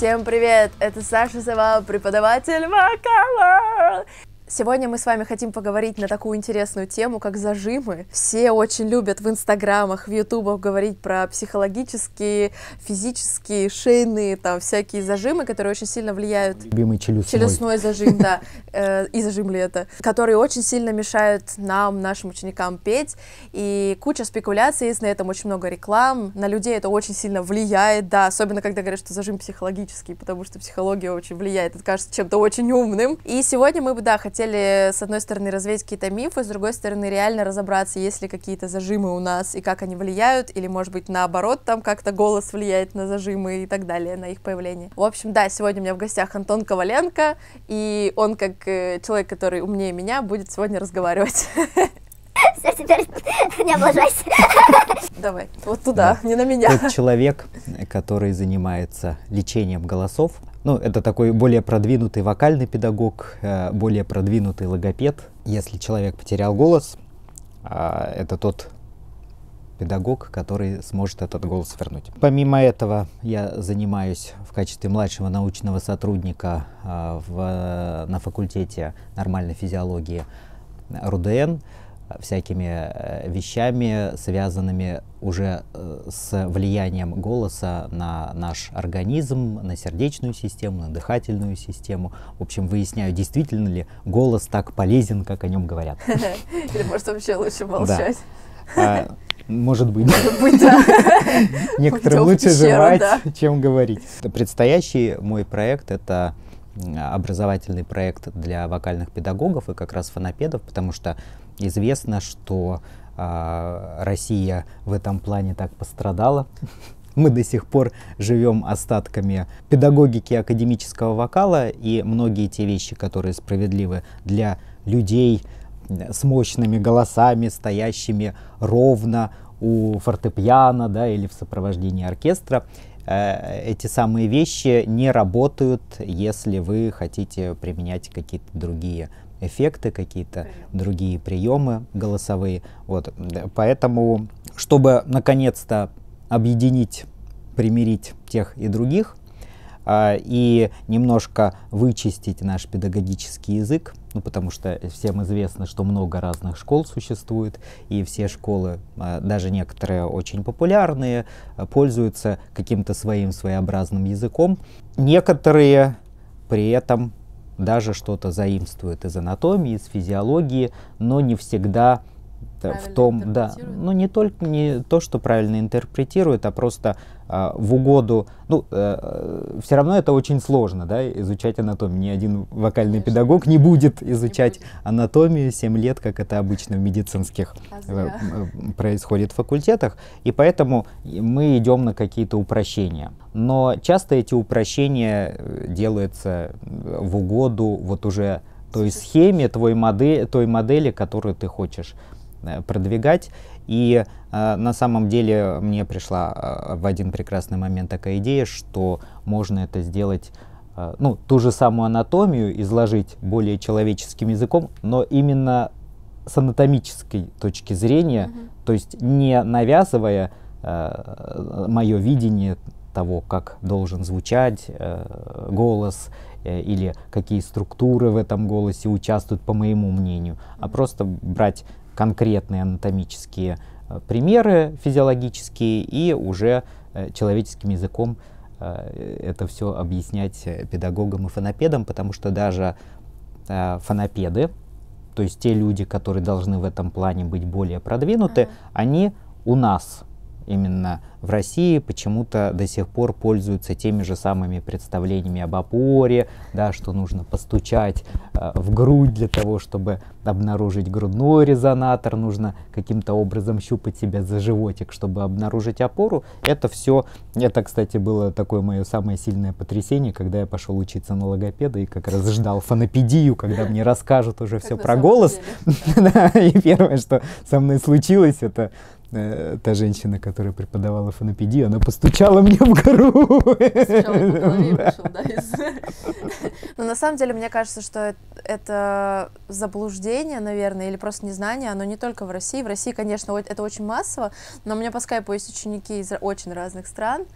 Всем привет! Это Саша Сова, преподаватель вокала. Сегодня мы с вами хотим поговорить на такую интересную тему, как зажимы. Все очень любят в инстаграмах, в ютубах говорить про психологические, физические, шейные, там всякие зажимы, которые очень сильно влияют. Любимый челюстной. Челюстной зажим, да, э, и зажим ли это, которые очень сильно мешают нам, нашим ученикам петь. И куча спекуляций есть, на этом очень много реклам. На людей это очень сильно влияет, да, особенно когда говорят, что зажим психологический, потому что психология очень влияет, это кажется чем-то очень умным. И сегодня мы бы, да, хотели хотели, с одной стороны, развеять какие-то мифы, с другой стороны, реально разобраться, есть ли какие-то зажимы у нас и как они влияют, или, может быть, наоборот, там как-то голос влияет на зажимы и так далее, на их появление. В общем, да, сегодня у меня в гостях Антон Коваленко, и он, как э, человек, который умнее меня, будет сегодня разговаривать. Все, теперь не облажайся. Давай, вот туда, да. не на меня. Тот человек, который занимается лечением голосов, ну, это такой более продвинутый вокальный педагог, э, более продвинутый логопед. Если человек потерял голос, а, это тот педагог, который сможет этот голос вернуть. Помимо этого, я занимаюсь в качестве младшего научного сотрудника а, в, на факультете нормальной физиологии РУДН всякими э, вещами, связанными уже э, с влиянием голоса на наш организм, на сердечную систему, на дыхательную систему. В общем, выясняю, действительно ли голос так полезен, как о нем говорят. Или может вообще лучше молчать. А, может быть. Может быть, да. Некоторым лучше жевать, чем говорить. Предстоящий мой проект — это образовательный проект для вокальных педагогов и как раз фонопедов, потому что известно, что э, Россия в этом плане так пострадала. Мы до сих пор живем остатками педагогики академического вокала, и многие те вещи, которые справедливы для людей с мощными голосами, стоящими ровно у фортепиано да, или в сопровождении оркестра, Э, эти самые вещи не работают, если вы хотите применять какие-то другие эффекты, какие-то другие приемы голосовые. Вот. Поэтому, чтобы наконец-то объединить, примирить тех и других, э, и немножко вычистить наш педагогический язык, ну, потому что всем известно, что много разных школ существует, и все школы, а, даже некоторые очень популярные, а, пользуются каким-то своим своеобразным языком. Некоторые при этом даже что-то заимствуют из анатомии, из физиологии, но не всегда Э, в том, да, ну не только не то, что правильно интерпретирует, а просто а, в угоду, ну а, э, э, все равно это очень сложно, да, изучать анатомию. Ни один вокальный Конечно. педагог не будет изучать не будет. анатомию 7 лет, как это обычно в медицинских а происходит в факультетах, и поэтому мы идем на какие-то упрощения. Но часто эти упрощения делаются в угоду вот уже той схеме, твой модели, той модели, которую ты хочешь Э, продвигать. И э, на самом деле мне пришла э, в один прекрасный момент такая идея, что можно это сделать, э, ну, ту же самую анатомию изложить более человеческим языком, но именно с анатомической точки зрения, mm-hmm. то есть не навязывая э, мое видение того, как должен звучать э, голос э, или какие структуры в этом голосе участвуют, по моему мнению, mm-hmm. а просто брать конкретные анатомические э, примеры физиологические и уже э, человеческим языком э, это все объяснять педагогам и фонопедам, потому что даже фонопеды, то есть те люди, которые должны в этом плане быть более продвинуты, uh-huh. они у нас именно в России почему-то до сих пор пользуются теми же самыми представлениями об опоре, да, что нужно постучать э, в грудь для того, чтобы обнаружить грудной резонатор, нужно каким-то образом щупать себя за животик, чтобы обнаружить опору. Это все, это, кстати, было такое мое самое сильное потрясение, когда я пошел учиться на логопеда и как раз ждал фонопедию, когда мне расскажут уже все про голос. И первое, что со мной случилось, это э, та женщина, которая преподавала фонопедию, она постучала мне в гору. Но ну, на самом деле, мне кажется, что это заблуждение, наверное, или просто незнание, оно не только в России. В России, конечно, это очень массово, но у меня по скайпу есть ученики из очень разных стран,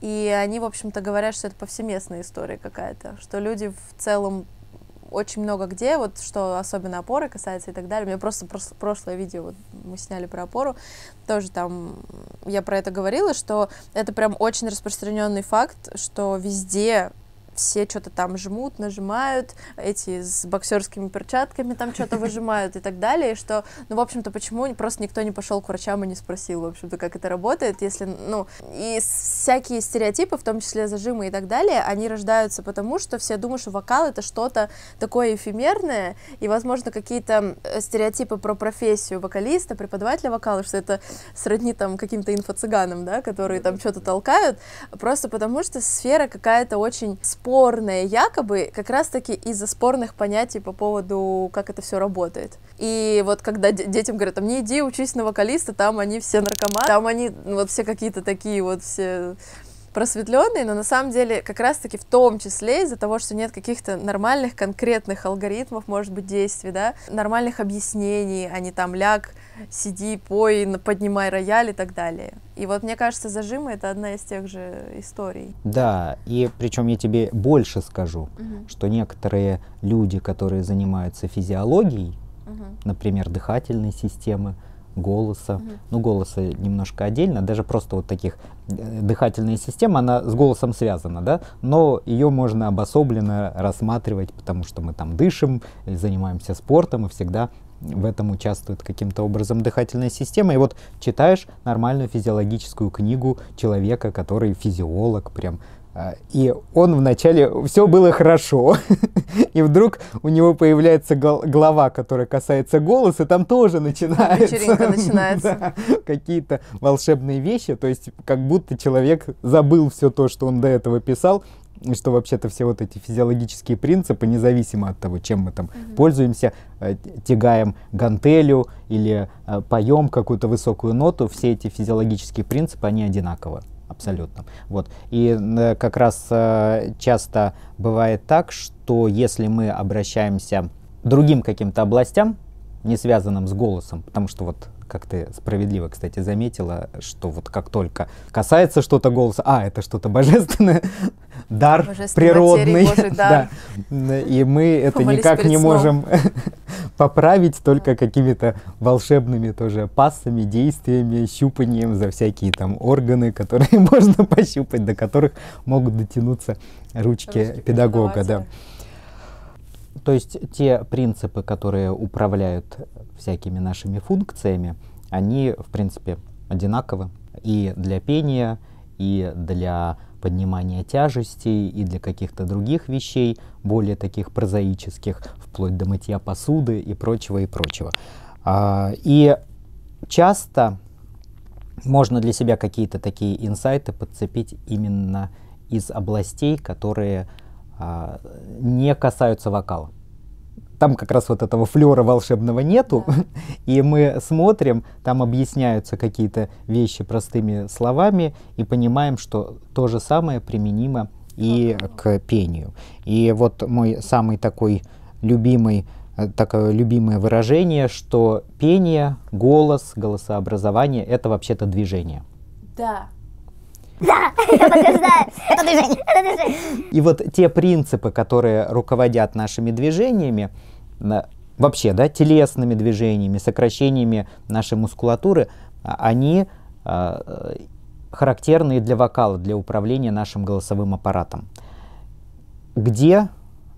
и они, в общем-то, говорят, что это повсеместная история какая-то, что люди в целом очень много где, вот что особенно опоры касается и так далее. У меня просто прошлое видео вот, мы сняли про опору, тоже там я про это говорила, что это прям очень распространенный факт, что везде все что-то там жмут, нажимают, эти с боксерскими перчатками там что-то выжимают и так далее, что, ну, в общем-то, почему просто никто не пошел к врачам и не спросил, в общем-то, как это работает, если, ну, и всякие стереотипы, в том числе зажимы и так далее, они рождаются потому, что все думают, что вокал это что-то такое эфемерное, и, возможно, какие-то э, стереотипы про профессию вокалиста, преподавателя вокала, что это сродни там каким-то инфо-цыганам, да, которые там что-то толкают, просто потому что сфера какая-то очень спорная, спорное якобы как раз-таки из-за спорных понятий по поводу, как это все работает. И вот когда детям говорят, а мне иди учись на вокалиста, там они все наркоманы, там они ну, вот все какие-то такие вот все просветленные, но на самом деле как раз-таки в том числе из-за того, что нет каких-то нормальных конкретных алгоритмов, может быть, действий, да, нормальных объяснений, а не там ляг, сиди, пой, поднимай рояль и так далее. И вот мне кажется, зажимы это одна из тех же историй. Да, и причем я тебе больше скажу, угу. что некоторые люди, которые занимаются физиологией, угу. например, дыхательной системы, голоса. Угу. Ну, голоса немножко отдельно, даже просто вот таких э, дыхательная система, она с голосом связана, да, но ее можно обособленно рассматривать, потому что мы там дышим, э, занимаемся спортом и всегда в этом участвует каким-то образом дыхательная система. И вот читаешь нормальную физиологическую книгу человека, который физиолог, прям а, и он вначале, все было хорошо, и вдруг у него появляется гол- глава, которая касается голоса, там тоже начинается. начинается. какие-то волшебные вещи, то есть как будто человек забыл все то, что он до этого писал, и что вообще-то все вот эти физиологические принципы, независимо от того, чем мы там mm-hmm. пользуемся, э, тягаем гантелю или э, поем какую-то высокую ноту, все эти физиологические принципы, они одинаковы абсолютно. Вот. И э, как раз э, часто бывает так, что если мы обращаемся другим каким-то областям, не связанным с голосом, потому что вот как ты справедливо, кстати, заметила, что вот как только касается что-то голоса, а, это что-то божественное, дар природный. Божий дар. да. И мы это Помолись никак не можем поправить, только какими-то волшебными тоже пассами, действиями, щупанием за всякие там органы, которые можно пощупать, до которых могут дотянуться ручки, ручки педагога. Да. То есть те принципы, которые управляют всякими нашими функциями, они, в принципе, одинаковы и для пения, и для поднимания тяжестей и для каких-то других вещей, более таких прозаических, вплоть до мытья посуды и прочего, и прочего. А, и часто можно для себя какие-то такие инсайты подцепить именно из областей, которые а, не касаются вокала там как раз вот этого флера волшебного нету, да. и мы смотрим, там объясняются какие-то вещи простыми словами и понимаем, что то же самое применимо и к пению. И вот мой самый такой любимый э, такое любимое выражение, что пение, голос, голосообразование — это вообще-то движение. Да, да, я подтверждаю. Это движение. Это движение. И вот те принципы, которые руководят нашими движениями, вообще, да, телесными движениями, сокращениями нашей мускулатуры, а, они а, характерные для вокала, для управления нашим голосовым аппаратом. Где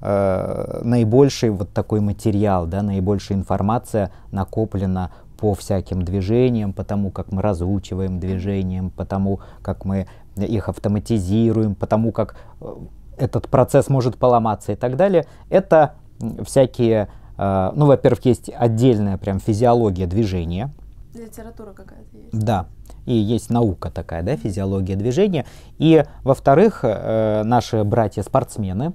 э, наибольший вот такой материал, да, наибольшая информация накоплена по всяким движениям, потому как мы разучиваем движением, потому как мы их автоматизируем, потому как э, этот процесс может поломаться и так далее. Это всякие, э, ну, во-первых, есть отдельная прям физиология движения. Литература какая-то есть. Да, и есть наука такая, да, физиология движения. И, во-вторых, э, наши братья-спортсмены,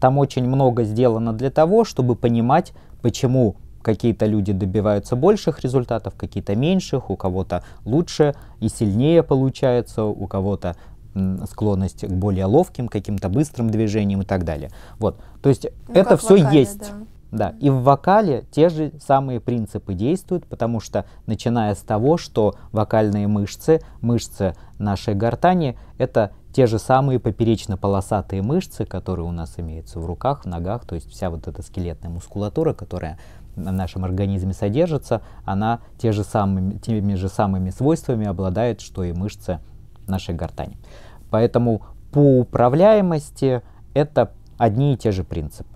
там очень много сделано для того, чтобы понимать, почему какие-то люди добиваются больших результатов, какие-то меньших, у кого-то лучше и сильнее получается, у кого-то склонность к более ловким, каким-то быстрым движениям и так далее. Вот. То есть ну, это все вокале, есть. Да. да. И в вокале те же самые принципы действуют, потому что начиная с того, что вокальные мышцы, мышцы нашей гортани, это те же самые поперечно-полосатые мышцы, которые у нас имеются в руках, в ногах, то есть вся вот эта скелетная мускулатура, которая в нашем организме содержится, она те же самыми, теми же самыми свойствами обладает, что и мышцы нашей гортани. Поэтому по управляемости это одни и те же принципы.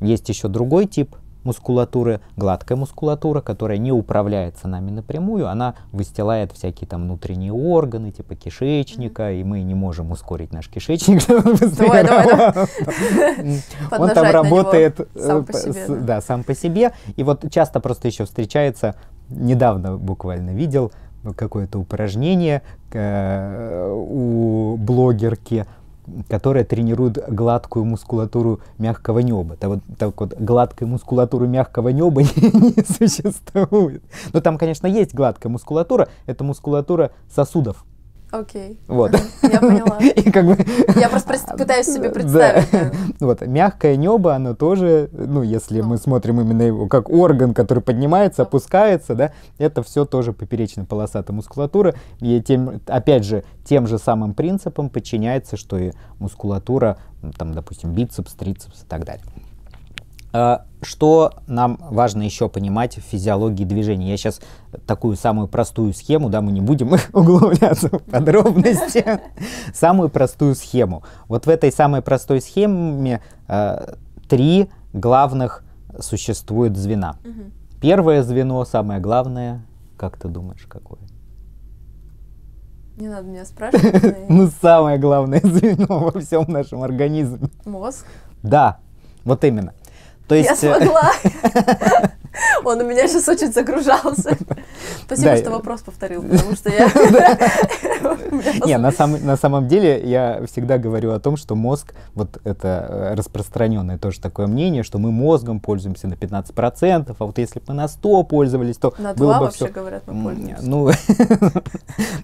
Есть еще другой тип мускулатуры, гладкая мускулатура, которая не управляется нами напрямую, она выстилает всякие там внутренние органы, типа кишечника, mm-hmm. и мы не можем ускорить наш кишечник. Он там работает э, Да, сам по себе. И вот часто просто еще встречается, недавно буквально видел ну, какое-то упражнение э, у блогерки, которая тренирует гладкую мускулатуру мягкого неба. Так вот, так вот гладкой мускулатуры мягкого неба не, не существует. Но ну, там, конечно, есть гладкая мускулатура. Это мускулатура сосудов, Окей. Okay. Вот. Я поняла. Я просто пытаюсь себе представить. Вот. Мягкое небо, оно тоже, ну, если мы смотрим именно его как орган, который поднимается, опускается, да, это все тоже поперечно-полосатая мускулатура. И тем, опять же, тем же самым принципом подчиняется, что и мускулатура, там, допустим, бицепс, трицепс и так далее. А, что нам важно еще понимать в физиологии движения? Я сейчас такую самую простую схему, да, мы не будем углубляться в подробности, самую простую схему. Вот в этой самой простой схеме а, три главных существует звена. Первое звено, самое главное, как ты думаешь, какое? Не надо меня спрашивать. Ну, самое главное звено во всем нашем организме. Мозг? Да, вот именно. То есть... Я э, смогла. Он у меня сейчас очень загружался. Спасибо, что вопрос повторил, потому что я... Не, на самом деле я всегда говорю о том, что мозг, вот это э, распространенное тоже такое мнение, что мы мозгом пользуемся на 15%, а вот если бы мы на 100 пользовались, то На 2 вообще говорят, мы пользуемся. Ну,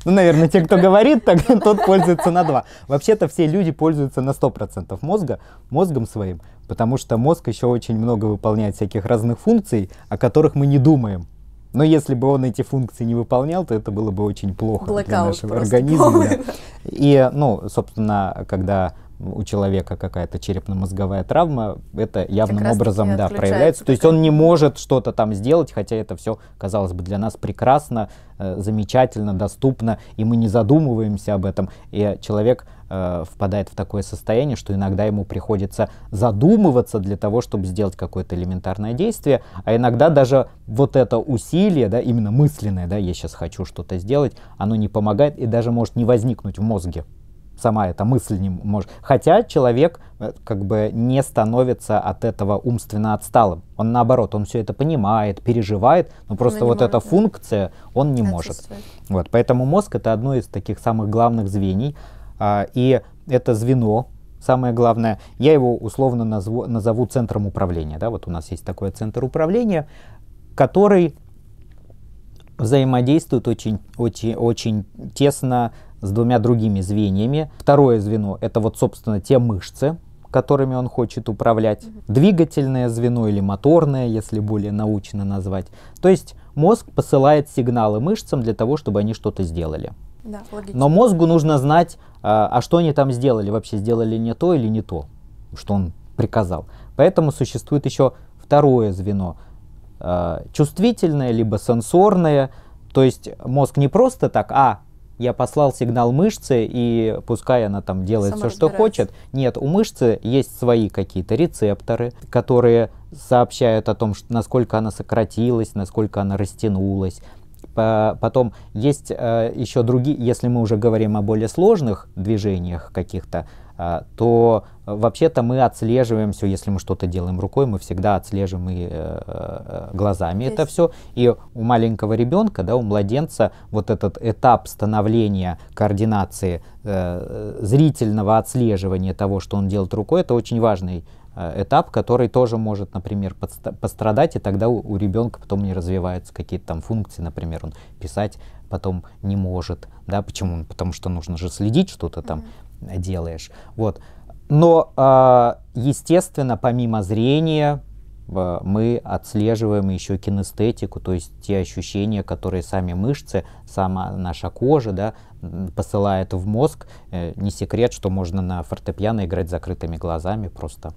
ну, наверное, те, кто говорит, тот пользуется на 2. Вообще-то все люди пользуются на 100% мозга, мозгом своим потому что мозг еще очень много выполняет всяких разных функций, о которых мы не думаем. Но если бы он эти функции не выполнял, то это было бы очень плохо Blackout для нашего организма. Полный. Да. И, ну, собственно, когда у человека какая-то черепно-мозговая травма, это явным образом да, проявляется. То есть он не может что-то там сделать, хотя это все, казалось бы, для нас прекрасно, э, замечательно, доступно, и мы не задумываемся об этом. И человек э, впадает в такое состояние, что иногда ему приходится задумываться для того, чтобы сделать какое-то элементарное действие, а иногда даже вот это усилие, да, именно мысленное, да, я сейчас хочу что-то сделать, оно не помогает и даже может не возникнуть в мозге сама эта мысль не может. Хотя человек э, как бы не становится от этого умственно отсталым. Он наоборот, он все это понимает, переживает, но просто но вот может, эта функция он не может. Вот, поэтому мозг это одно из таких самых главных звеньев а, и это звено, самое главное, я его условно назву, назову центром управления. Да? Вот у нас есть такой центр управления, который взаимодействует очень, очень, очень тесно с двумя другими звеньями. Второе звено – это вот, собственно, те мышцы, которыми он хочет управлять. Двигательное звено или моторное, если более научно назвать. То есть мозг посылает сигналы мышцам для того, чтобы они что-то сделали. Да, Но мозгу нужно знать, а, а, что они там сделали вообще, сделали не то или не то, что он приказал. Поэтому существует еще второе звено, а, чувствительное, либо сенсорное, то есть мозг не просто так, а, я послал сигнал мышце, и пускай она там делает Сама все, что хочет. Нет, у мышцы есть свои какие-то рецепторы, которые сообщают о том, что, насколько она сократилась, насколько она растянулась, Потом есть э, еще другие, если мы уже говорим о более сложных движениях каких-то, а, то вообще-то мы отслеживаем все, если мы что-то делаем рукой, мы всегда отслеживаем и э, э, глазами есть... это все. И у маленького ребенка, да, у младенца вот этот этап становления координации зрительного отслеживания того, что он делает рукой, это очень важный Э, этап, который тоже может, например, пострадать, и тогда у, у ребенка потом не развиваются какие-то там функции, например, он писать потом не может, да, почему? Потому что нужно же следить, что ты там mm-hmm. делаешь, вот. Но, а, естественно, помимо зрения, мы отслеживаем еще кинестетику, то есть те ощущения, которые сами мышцы, сама наша кожа да, посылает в мозг. Э, не секрет, что можно на фортепиано играть закрытыми глазами просто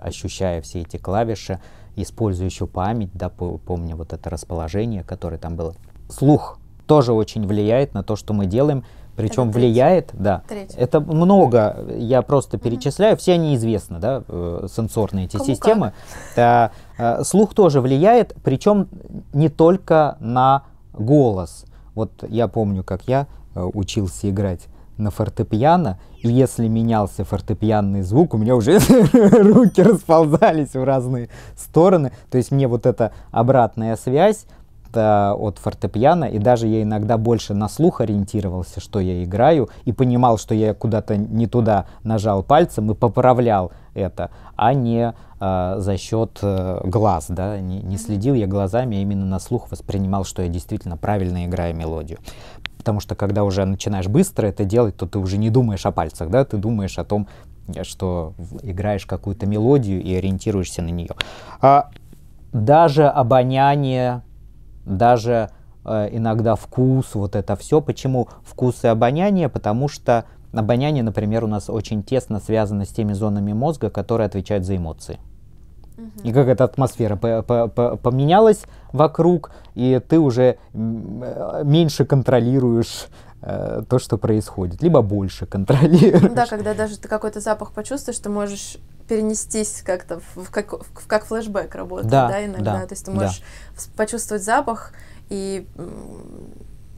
ощущая все эти клавиши, использующую память, да, помню вот это расположение, которое там было. Слух тоже очень влияет на то, что мы делаем, причем это влияет, да. Треть. Это много, я просто перечисляю, mm все они известны, да, э, сенсорные эти Кому системы. Да, э, слух тоже влияет, причем не только на голос. Вот я помню, как я э, учился играть на фортепиано, и если менялся фортепианный звук, у меня уже руки расползались в разные стороны. То есть мне вот эта обратная связь от фортепиано, и даже я иногда больше на слух ориентировался, что я играю, и понимал, что я куда-то не туда нажал пальцем и поправлял это, а не э, за счет э, глаз, да, не, не следил я глазами, а именно на слух воспринимал, что я действительно правильно играю мелодию. Потому что когда уже начинаешь быстро это делать, то ты уже не думаешь о пальцах, да, ты думаешь о том, э, что играешь какую-то мелодию и ориентируешься на нее. А даже обоняние, даже э, иногда вкус, вот это все. Почему вкус и обоняние? Потому что Обоняние, например, у нас очень тесно связано с теми зонами мозга, которые отвечают за эмоции. И как эта атмосфера поменялась вокруг, и ты уже э, меньше контролируешь э, то, что происходит, либо больше контролируешь. Да, когда даже ты какой-то запах почувствуешь, ты можешь перенестись как-то в, как, в, как флешбэк работает, да, да иногда. Да, то есть ты можешь да. почувствовать запах и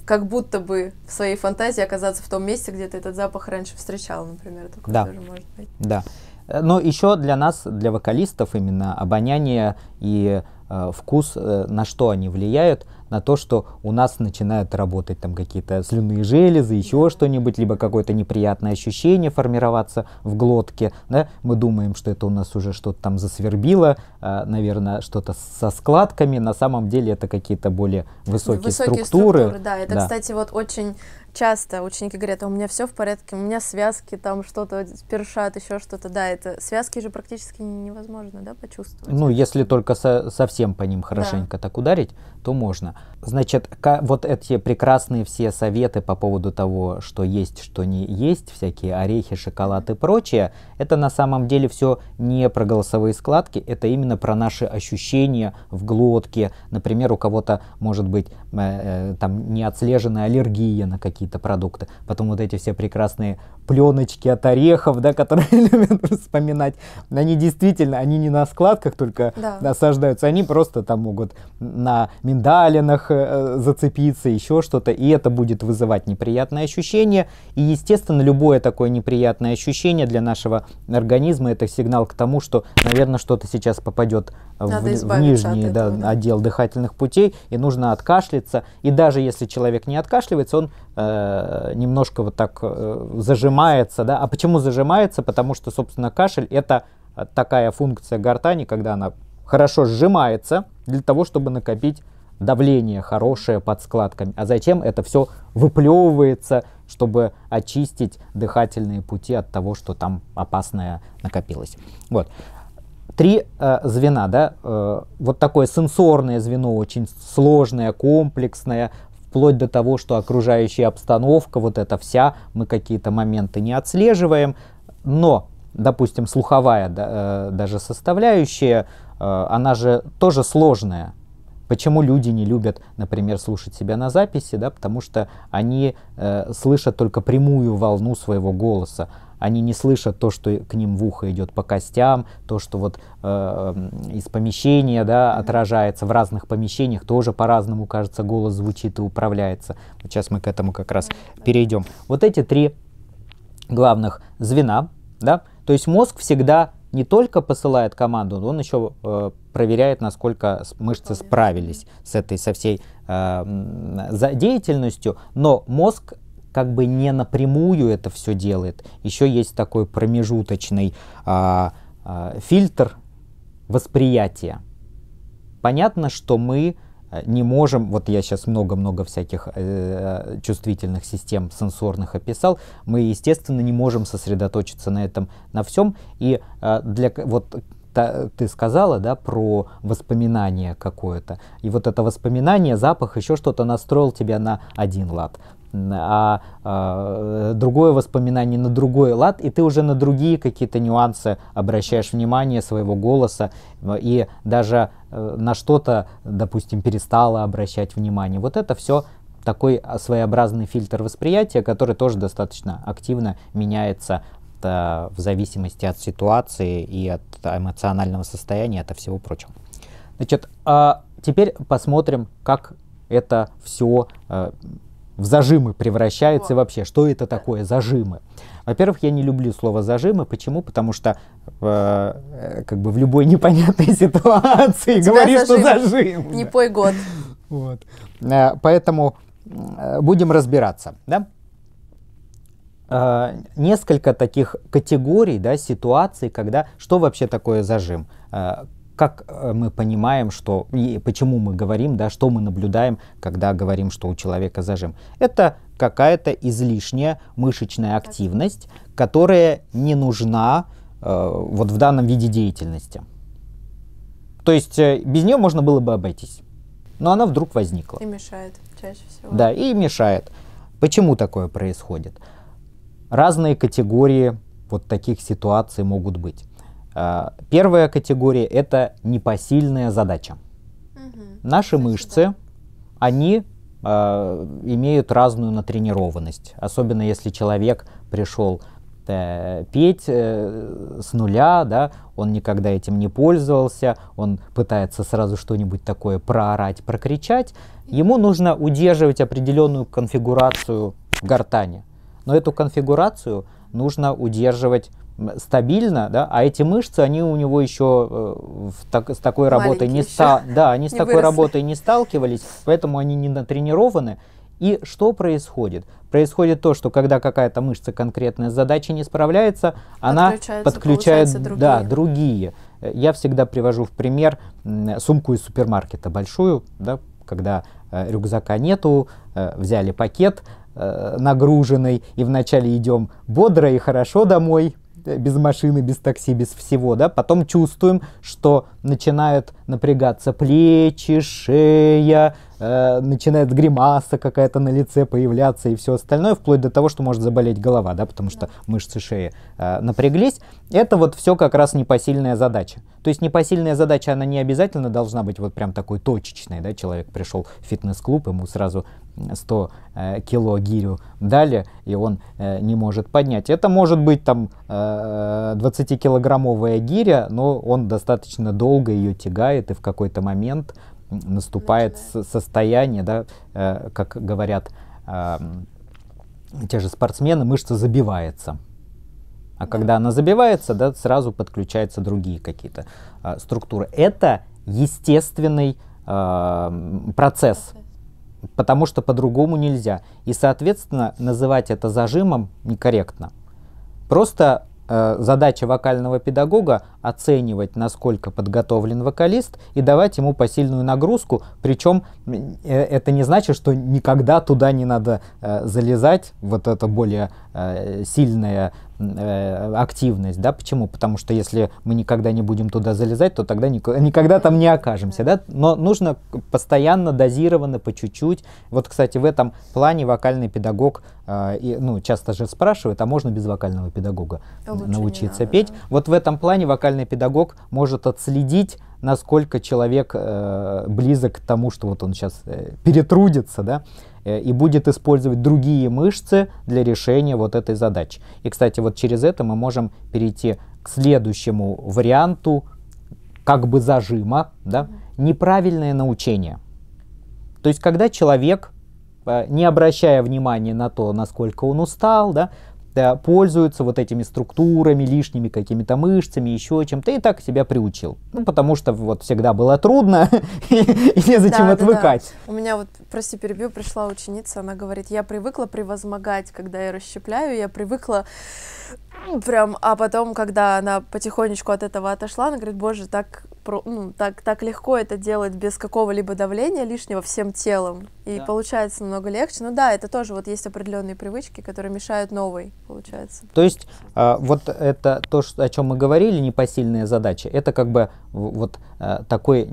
как будто бы в своей фантазии оказаться в том месте, где ты этот запах раньше встречал, например. Такое да. тоже может быть. Да. Э, но еще для нас, для вокалистов именно обоняние и э, вкус, э, на что они влияют – на то, что у нас начинают работать там какие-то слюные железы, еще что-нибудь, либо какое-то неприятное ощущение формироваться в глотке. Да? Мы думаем, что это у нас уже что-то там засвербило, э, а, наверное, что-то со складками. На самом деле это какие-то более высокие, высокие структуры. структуры. Да, это, да. кстати, вот очень часто ученики говорят, «А у меня все в порядке, у меня связки там что-то першат, еще что-то, да, это связки же практически невозможно, да, почувствовать. Ну, если только со совсем по ним хорошенько да. так ударить, то можно. Значит, вот эти прекрасные все советы по поводу того, что есть, что не есть, всякие орехи, шоколад и прочее, это на самом деле все не про голосовые складки, это именно про наши ощущения в глотке. Например, у кого-то может быть э, э там не отслеженная аллергия на какие-то продукты. Потом вот эти все прекрасные пленочки от орехов, да, которые любят вспоминать, они действительно, они не на складках только да. насаждаются, они просто там могут на миндалин органах э, зацепиться, еще что-то, и это будет вызывать неприятное ощущение. И, естественно, любое такое неприятное ощущение для нашего организма это сигнал к тому, что, наверное, что-то сейчас попадет в, в нижний этого, да, да. отдел дыхательных путей, и нужно откашляться. И даже если человек не откашливается, он э, немножко вот так э, зажимается. Да? А почему зажимается? Потому что, собственно, кашель это такая функция гортани, когда она хорошо сжимается для того, чтобы накопить давление хорошее под складками, а затем это все выплевывается, чтобы очистить дыхательные пути от того, что там опасное накопилось. Вот. Три э, звена, да, э, вот такое сенсорное звено, очень сложное, комплексное, вплоть до того, что окружающая обстановка, вот эта вся, мы какие-то моменты не отслеживаем, но, допустим, слуховая да, э, даже составляющая, э, она же тоже сложная, Почему люди не любят, например, слушать себя на записи, да, потому что они э, слышат только прямую волну своего голоса, они не слышат то, что к ним в ухо идет по костям, то, что вот э, из помещения да, отражается в разных помещениях, тоже по-разному, кажется, голос звучит и управляется. Сейчас мы к этому как раз перейдем. Вот эти три главных звена, да, то есть мозг всегда не только посылает команду, он еще э, проверяет, насколько мышцы справились с этой, со всей э, деятельностью, но мозг как бы не напрямую это все делает. Еще есть такой промежуточный э, э, фильтр восприятия. Понятно, что мы Э, не можем, вот я сейчас много-много всяких э, э, чувствительных систем сенсорных описал, мы, естественно, не можем сосредоточиться на этом, на всем. И э, для, вот та, ты сказала, да, про воспоминание какое-то. И вот это воспоминание, запах, еще что-то настроил тебя на один лад а, а другое воспоминание на другой лад, и ты уже на другие какие-то нюансы обращаешь внимание своего голоса, и даже э, на что-то, допустим, перестала обращать внимание. Вот это все такой а, своеобразный фильтр восприятия, который тоже достаточно активно меняется а, в зависимости от ситуации и от эмоционального состояния, от всего прочего. Значит, а теперь посмотрим, как это все а, в зажимы превращается вообще. Что это такое зажимы? Во-первых, я не люблю слово зажимы. Почему? Потому что э, э как бы в любой непонятной ситуации говоришь, что зажим. Не пой год. Вот. Э, поэтому э, будем разбираться. Да? несколько таких категорий, да, ситуаций, когда что вообще такое зажим? как э, мы понимаем, что и почему мы говорим, да, что мы наблюдаем, когда говорим, что у человека зажим. Это какая-то излишняя мышечная активность, которая не нужна э, вот в данном виде деятельности. То есть э, без нее можно было бы обойтись. Но она вдруг возникла. И мешает чаще всего. Да, и мешает. Почему такое происходит? Разные категории вот таких ситуаций могут быть. А, первая категория – это непосильная задача. Угу. Наши Спасибо. мышцы, они э, имеют разную натренированность. Особенно если человек пришел э, петь э, с нуля, да, он никогда этим не пользовался, он пытается сразу что-нибудь такое проорать, прокричать. Ему нужно удерживать определенную конфигурацию гортани. Но эту конфигурацию нужно удерживать стабильно, да, а эти мышцы, они у него еще э, так, с такой работой не, ста, да, они с такой выросли. работой не сталкивались, поэтому они не натренированы. И что происходит? Происходит то, что когда какая-то мышца конкретная с задачей не справляется, она подключает другие. Да, другие. Я всегда привожу в пример сумку из супермаркета большую, да, когда э, рюкзака нету, э, взяли пакет э, нагруженный и вначале идем бодро и хорошо домой, Э, без машины, без такси, без всего, да, потом чувствуем, что начинают напрягаться плечи, шея, э, начинает гримаса какая-то на лице появляться и все остальное, вплоть до того, что может заболеть голова, да, потому что мышцы шеи э, напряглись. Это вот все как раз непосильная задача. То есть непосильная задача, она не обязательно должна быть вот прям такой точечной, да, человек пришел в фитнес-клуб, ему сразу 100 э, э, кило гирю дали, и он э, не может поднять. Это может быть там э, 20-килограммовая гиря, но он достаточно долго ее тягает, и в какой-то момент наступает Начинает. состояние, да, э, как говорят э, те же спортсмены, мышца забивается. А да. когда она забивается, да, сразу подключаются другие какие-то э, структуры. Это естественный э, процесс, процесс, потому что по-другому нельзя. И, соответственно, называть это зажимом некорректно. Просто Э, задача вокального педагога оценивать, насколько подготовлен вокалист и давать ему посильную нагрузку. Причем э, это не значит, что никогда туда не надо э, залезать, вот это более сильное Э, активность, да, почему? Потому что если мы никогда не будем туда залезать, то тогда ник- никогда там не окажемся, да, но нужно постоянно, дозированно, по чуть-чуть. Вот, кстати, в этом плане вокальный педагог, э, и, ну, часто же спрашивают, а можно без вокального педагога Лучше научиться надо, петь? Да. Вот в этом плане вокальный педагог может отследить, насколько человек э, близок к тому, что вот он сейчас э, перетрудится, да, Э, и будет использовать другие мышцы для решения вот этой задачи. И, кстати, вот через это мы можем перейти к следующему варианту как бы зажима, да, неправильное научение. То есть, когда человек, э, не обращая внимания на то, насколько он устал, да, да, пользуются вот этими структурами, лишними какими-то мышцами, еще чем-то, и так себя приучил. Ну, потому что вот всегда было трудно, и незачем да, отвыкать. У меня вот, прости, перебью, пришла ученица, она говорит, я привыкла превозмогать, когда я расщепляю, я привыкла прям, а потом, когда она потихонечку от этого отошла, она говорит, боже, так ну, так, так легко это делать без какого-либо давления лишнего всем телом. И да. получается намного легче. Ну да, это тоже вот есть определенные привычки, которые мешают новой, получается. То есть э, вот это то, что, о чем мы говорили, непосильные задачи, это как бы вот э, такой,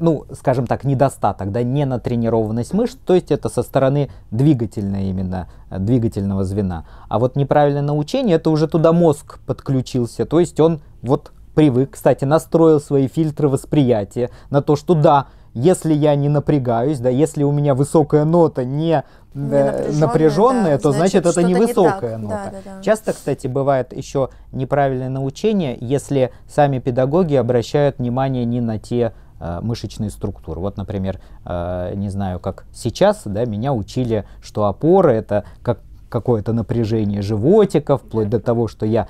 ну, скажем так, недостаток, да, не натренированность мышц, то есть это со стороны двигательной именно, э, двигательного звена. А вот неправильное научение, это уже туда мозг подключился, то есть он вот привык, кстати, настроил свои фильтры восприятия на то, что да, если я не напрягаюсь, да, если у меня высокая нота не, э, не напряженная, напряженная да, то значит, значит это не высокая не нота. Да, да, да. Часто, кстати, бывает еще неправильное научение, если сами педагоги обращают внимание не на те э, мышечные структуры. Вот, например, э, не знаю, как сейчас, да, меня учили, что опоры это как какое-то напряжение животика, вплоть до того, что я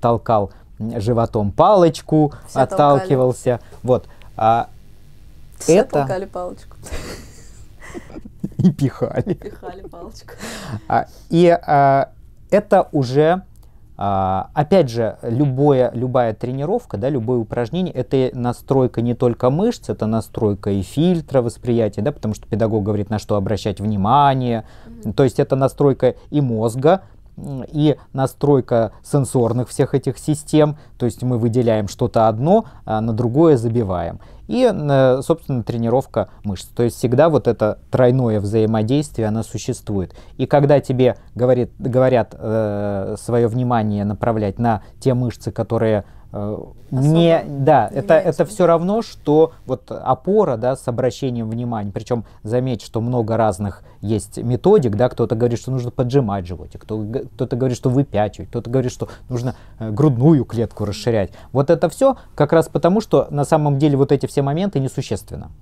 толкал животом палочку, Все отталкивался. Толкали. Вот. А Все это... толкали палочку. И пихали. Пихали палочку. А, и а, это уже, а, опять же, любое, любая тренировка, да, любое упражнение, это настройка не только мышц, это настройка и фильтра восприятия, да, потому что педагог говорит, на что обращать внимание. Mm-hmm. То есть это настройка и мозга, и настройка сенсорных всех этих систем, то есть мы выделяем что-то одно, а на другое забиваем. И, э, собственно, тренировка мышц. То есть всегда вот это тройное взаимодействие, оно существует. И когда тебе говорит, говорят э, свое внимание направлять на те мышцы, которые а, не, да, это, это все равно, что вот опора, да, с обращением внимания. Причем заметь, что много разных есть методик, да, кто-то говорит, что нужно поджимать животик, кто-то говорит, что выпячивать, кто-то говорит, что нужно э, грудную клетку расширять. Вот это все как раз потому, что на самом деле вот эти все моменты несущественно.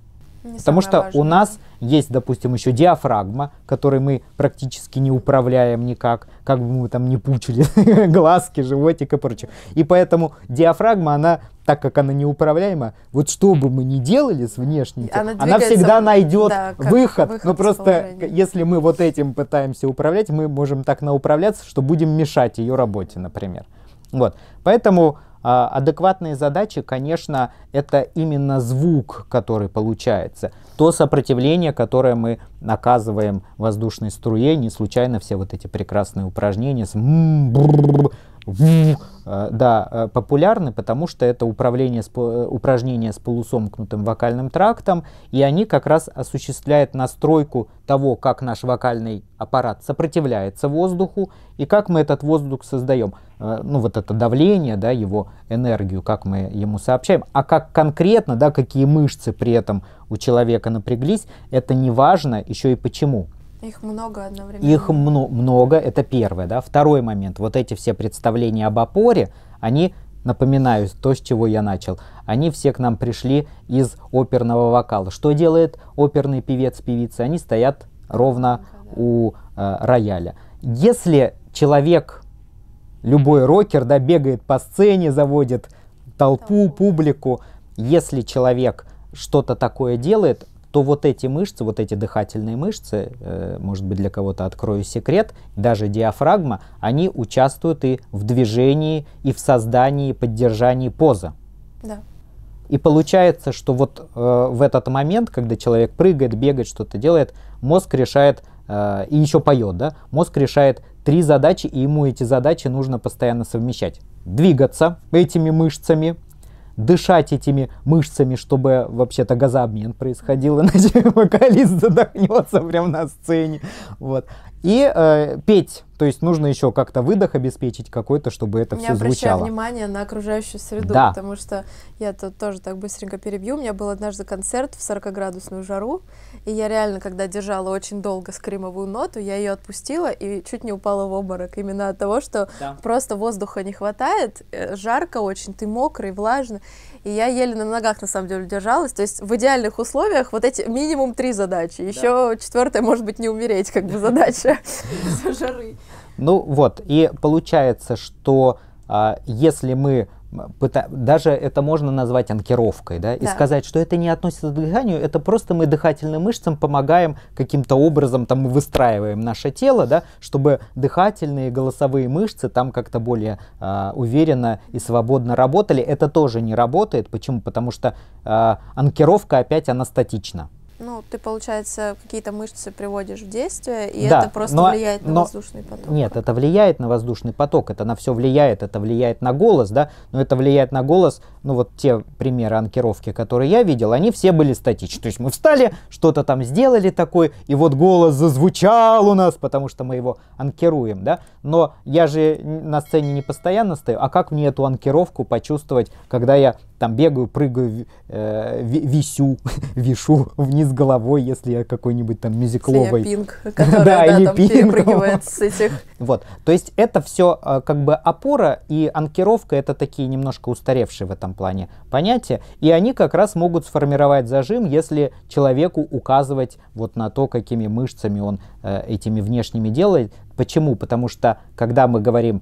Не Потому что важное. у нас есть, допустим, еще диафрагма, которой мы практически не управляем никак, как бы мы там не пучили глазки, животик и прочее. И поэтому диафрагма, она, так как она неуправляема, вот что бы мы ни делали с внешней, она, она всегда найдет да, выход. выход. Но просто если мы вот этим пытаемся управлять, мы можем так науправляться, что будем мешать ее работе, например. Вот. Поэтому а, адекватные задачи, конечно, это именно звук, который получается то сопротивление, которое мы оказываем воздушной струе, не случайно все вот эти прекрасные упражнения с э, да, э, популярны, потому что это управление с, э, упражнения с полусомкнутым вокальным трактом, и они как раз осуществляют настройку того, как наш вокальный аппарат сопротивляется воздуху, и как мы этот воздух создаем. Ну, вот это давление, да, его энергию, как мы ему сообщаем, а как конкретно, да, какие мышцы при этом у человека напряглись, это не важно еще и почему. Их много одновременно. Их мно- много, это первое. Да? Второй момент. Вот эти все представления об опоре, они, напоминаю, то, с чего я начал, они все к нам пришли из оперного вокала. Что делает оперный певец, певица Они стоят ровно да, да. у э, рояля. Если человек, любой рокер, да, бегает по сцене, заводит толпу, Толпу. публику, если человек что-то такое делает, то вот эти мышцы, вот эти дыхательные мышцы, э, может быть, для кого-то открою секрет, даже диафрагма, они участвуют и в движении, и в создании, и поддержании поза. Да. И получается, что вот э, в этот момент, когда человек прыгает, бегает, что-то делает, мозг решает, э, и еще поет, да, мозг решает три задачи, и ему эти задачи нужно постоянно совмещать. Двигаться этими мышцами, дышать этими мышцами, чтобы вообще-то газообмен происходил, иначе вокалист задохнется прямо на сцене. Вот. И э, петь, то есть нужно еще как-то выдох обеспечить какой-то, чтобы это все звучало. Обращаю внимание на окружающую среду, да. потому что я тут тоже так быстренько перебью. У меня был однажды концерт в 40-градусную жару, и я реально, когда держала очень долго скримовую ноту, я ее отпустила и чуть не упала в обморок именно от того, что да. просто воздуха не хватает, э, жарко очень, ты мокрый, влажный и я еле на ногах, на самом деле, держалась. То есть в идеальных условиях вот эти минимум три задачи. Еще да. четвертая, может быть, не умереть, как бы задача жары. Ну вот, и получается, что а, если мы даже это можно назвать анкировкой, да, и сказать, что это не относится к дыханию, это просто мы дыхательным мышцам помогаем каким-то образом, там мы выстраиваем наше тело, да, чтобы дыхательные голосовые мышцы там как-то более э, уверенно и свободно работали. Это тоже не работает. Почему? Потому что э, а, анкировка опять она статична ну, ты, получается, какие-то мышцы приводишь в действие, и да, это просто но, влияет на но, воздушный поток. Нет, это влияет на воздушный поток, это на все влияет, это влияет на голос, да, но это влияет на голос, ну, вот те примеры анкировки, которые я видел, они все были статичны. То есть мы встали, что-то там сделали такое, и вот голос зазвучал у нас, потому что мы его анкируем, да, но я же на сцене не постоянно стою, а как мне эту анкировку почувствовать, когда я там бегаю, прыгаю, э, висю, вишу вниз головой, если я какой-нибудь там мюзикловый. Пинг, который, да, да, или там пинг. перепрыгивает с этих. Вот, то есть это все э, как бы опора и анкировка это такие немножко устаревшие в этом плане понятия, и они как раз могут сформировать зажим, если человеку указывать вот на то, какими мышцами он э, этими внешними делает. Почему? Потому что когда мы говорим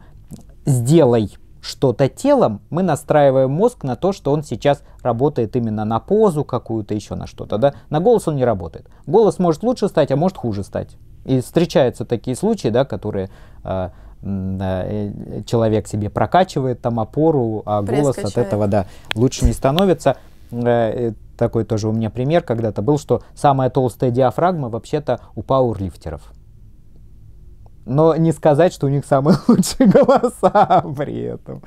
сделай что-то телом, мы настраиваем мозг на то, что он сейчас работает именно на позу какую-то, еще на что-то. Да? На голос он не работает. Голос может лучше стать, а может хуже стать. И встречаются такие случаи, да, которые э, э, человек себе прокачивает там опору, а голос от этого да, лучше не становится. Э, э, такой тоже у меня пример когда-то был, что самая толстая диафрагма вообще-то у пауэрлифтеров. Но не сказать, что у них самые лучшие голоса при этом.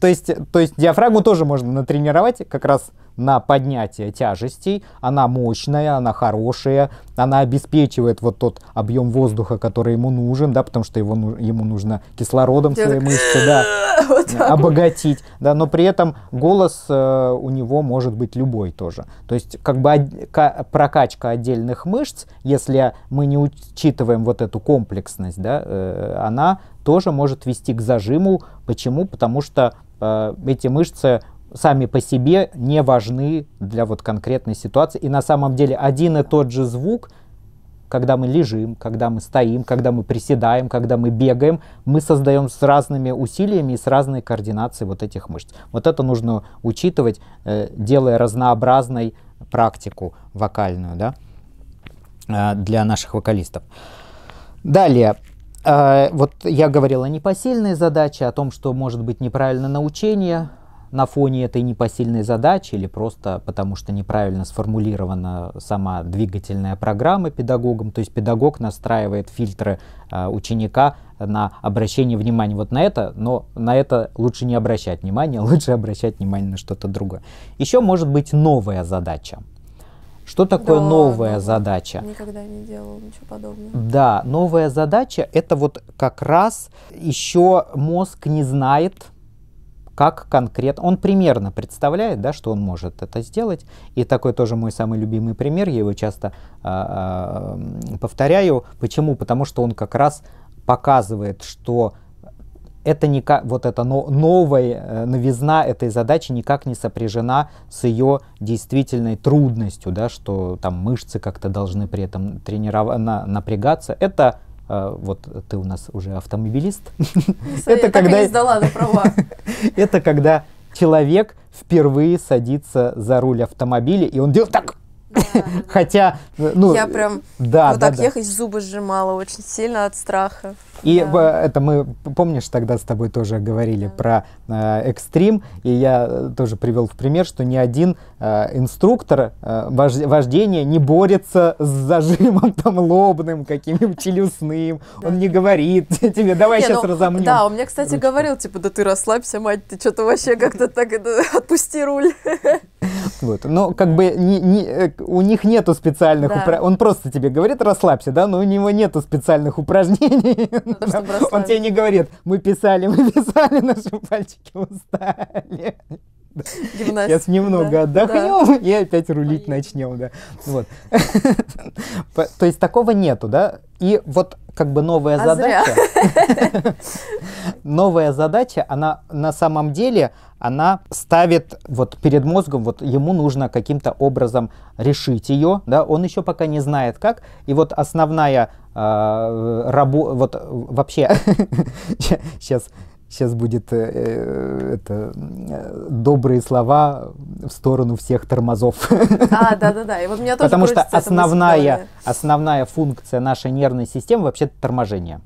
То есть, то есть диафрагму тоже можно натренировать как раз на поднятие тяжестей. Она мощная, она хорошая, она обеспечивает вот тот объем воздуха, который ему нужен, да, потому что его, ему нужно кислородом свои мышцы, да, вот обогатить, да, но при этом голос э, у него может быть любой тоже. То есть как бы од... прокачка отдельных мышц, если мы не учитываем вот эту комплексность, да, э, она тоже может вести к зажиму. Почему? Потому что э, эти мышцы сами по себе не важны для вот конкретной ситуации. И на самом деле один и тот же звук, когда мы лежим, когда мы стоим, когда мы приседаем, когда мы бегаем, мы создаем с разными усилиями и с разной координацией вот этих мышц. Вот это нужно учитывать, э, делая разнообразной практику вокальную да, э, для наших вокалистов. Далее, а, вот я говорил о непосильной задаче, о том, что может быть неправильно научение на фоне этой непосильной задачи или просто потому, что неправильно сформулирована сама двигательная программа педагогом. То есть педагог настраивает фильтры э, ученика на обращение внимания вот на это, но на это лучше не обращать внимания, лучше обращать внимание на что-то другое. Еще может быть новая задача. Что такое да, новая да, задача? Никогда не делал ничего подобного. Да, новая задача это вот как раз еще мозг не знает, как конкретно. Он примерно представляет, да, что он может это сделать. И такой тоже мой самый любимый пример, я его часто а, а, повторяю. Почему? Потому что он как раз показывает, что это никак, вот эта но, новая э, новизна этой задачи никак не сопряжена с ее действительной трудностью, да, что там мышцы как-то должны при этом трениров... на, напрягаться. Это э, вот ты у нас уже автомобилист. Это когда сдала на права. Это когда человек впервые садится за руль автомобиля и он делает так Хотя, ну... Я прям да, вот да, так да. ехать, зубы сжимала очень сильно от страха. И да. это мы, помнишь, тогда с тобой тоже говорили да. про э, экстрим, и я э, тоже привел в пример, что ни один Э, инструктор э, вождения не борется с зажимом там лобным, каким-нибудь челюстным. Он не говорит тебе, давай не, сейчас ну, разомнем. Да, он мне, кстати, ручку. говорил, типа, да ты расслабься, мать, ты что-то вообще как-то так э, отпусти руль. Вот. Но ну, как бы не, не, у них нету специальных да. упражнений. Он просто тебе говорит, расслабься, да, но у него нету специальных упражнений. Ну, он тебе не говорит, мы писали, мы писали, наши пальчики устали. Сейчас немного отдохнем и опять рулить начнем, да. Вот. То есть такого нету, да? И вот как бы новая а задача. новая задача, она на самом деле, она ставит вот перед мозгом, вот ему нужно каким-то образом решить ее, да, он еще пока не знает как. И вот основная а, э, работа, вот вообще, сейчас сейчас будет э, э, это, э, добрые слова в сторону всех тормозов. А, да-да-да, и вот меня тоже Потому что основная, основная функция нашей нервной системы вообще торможение.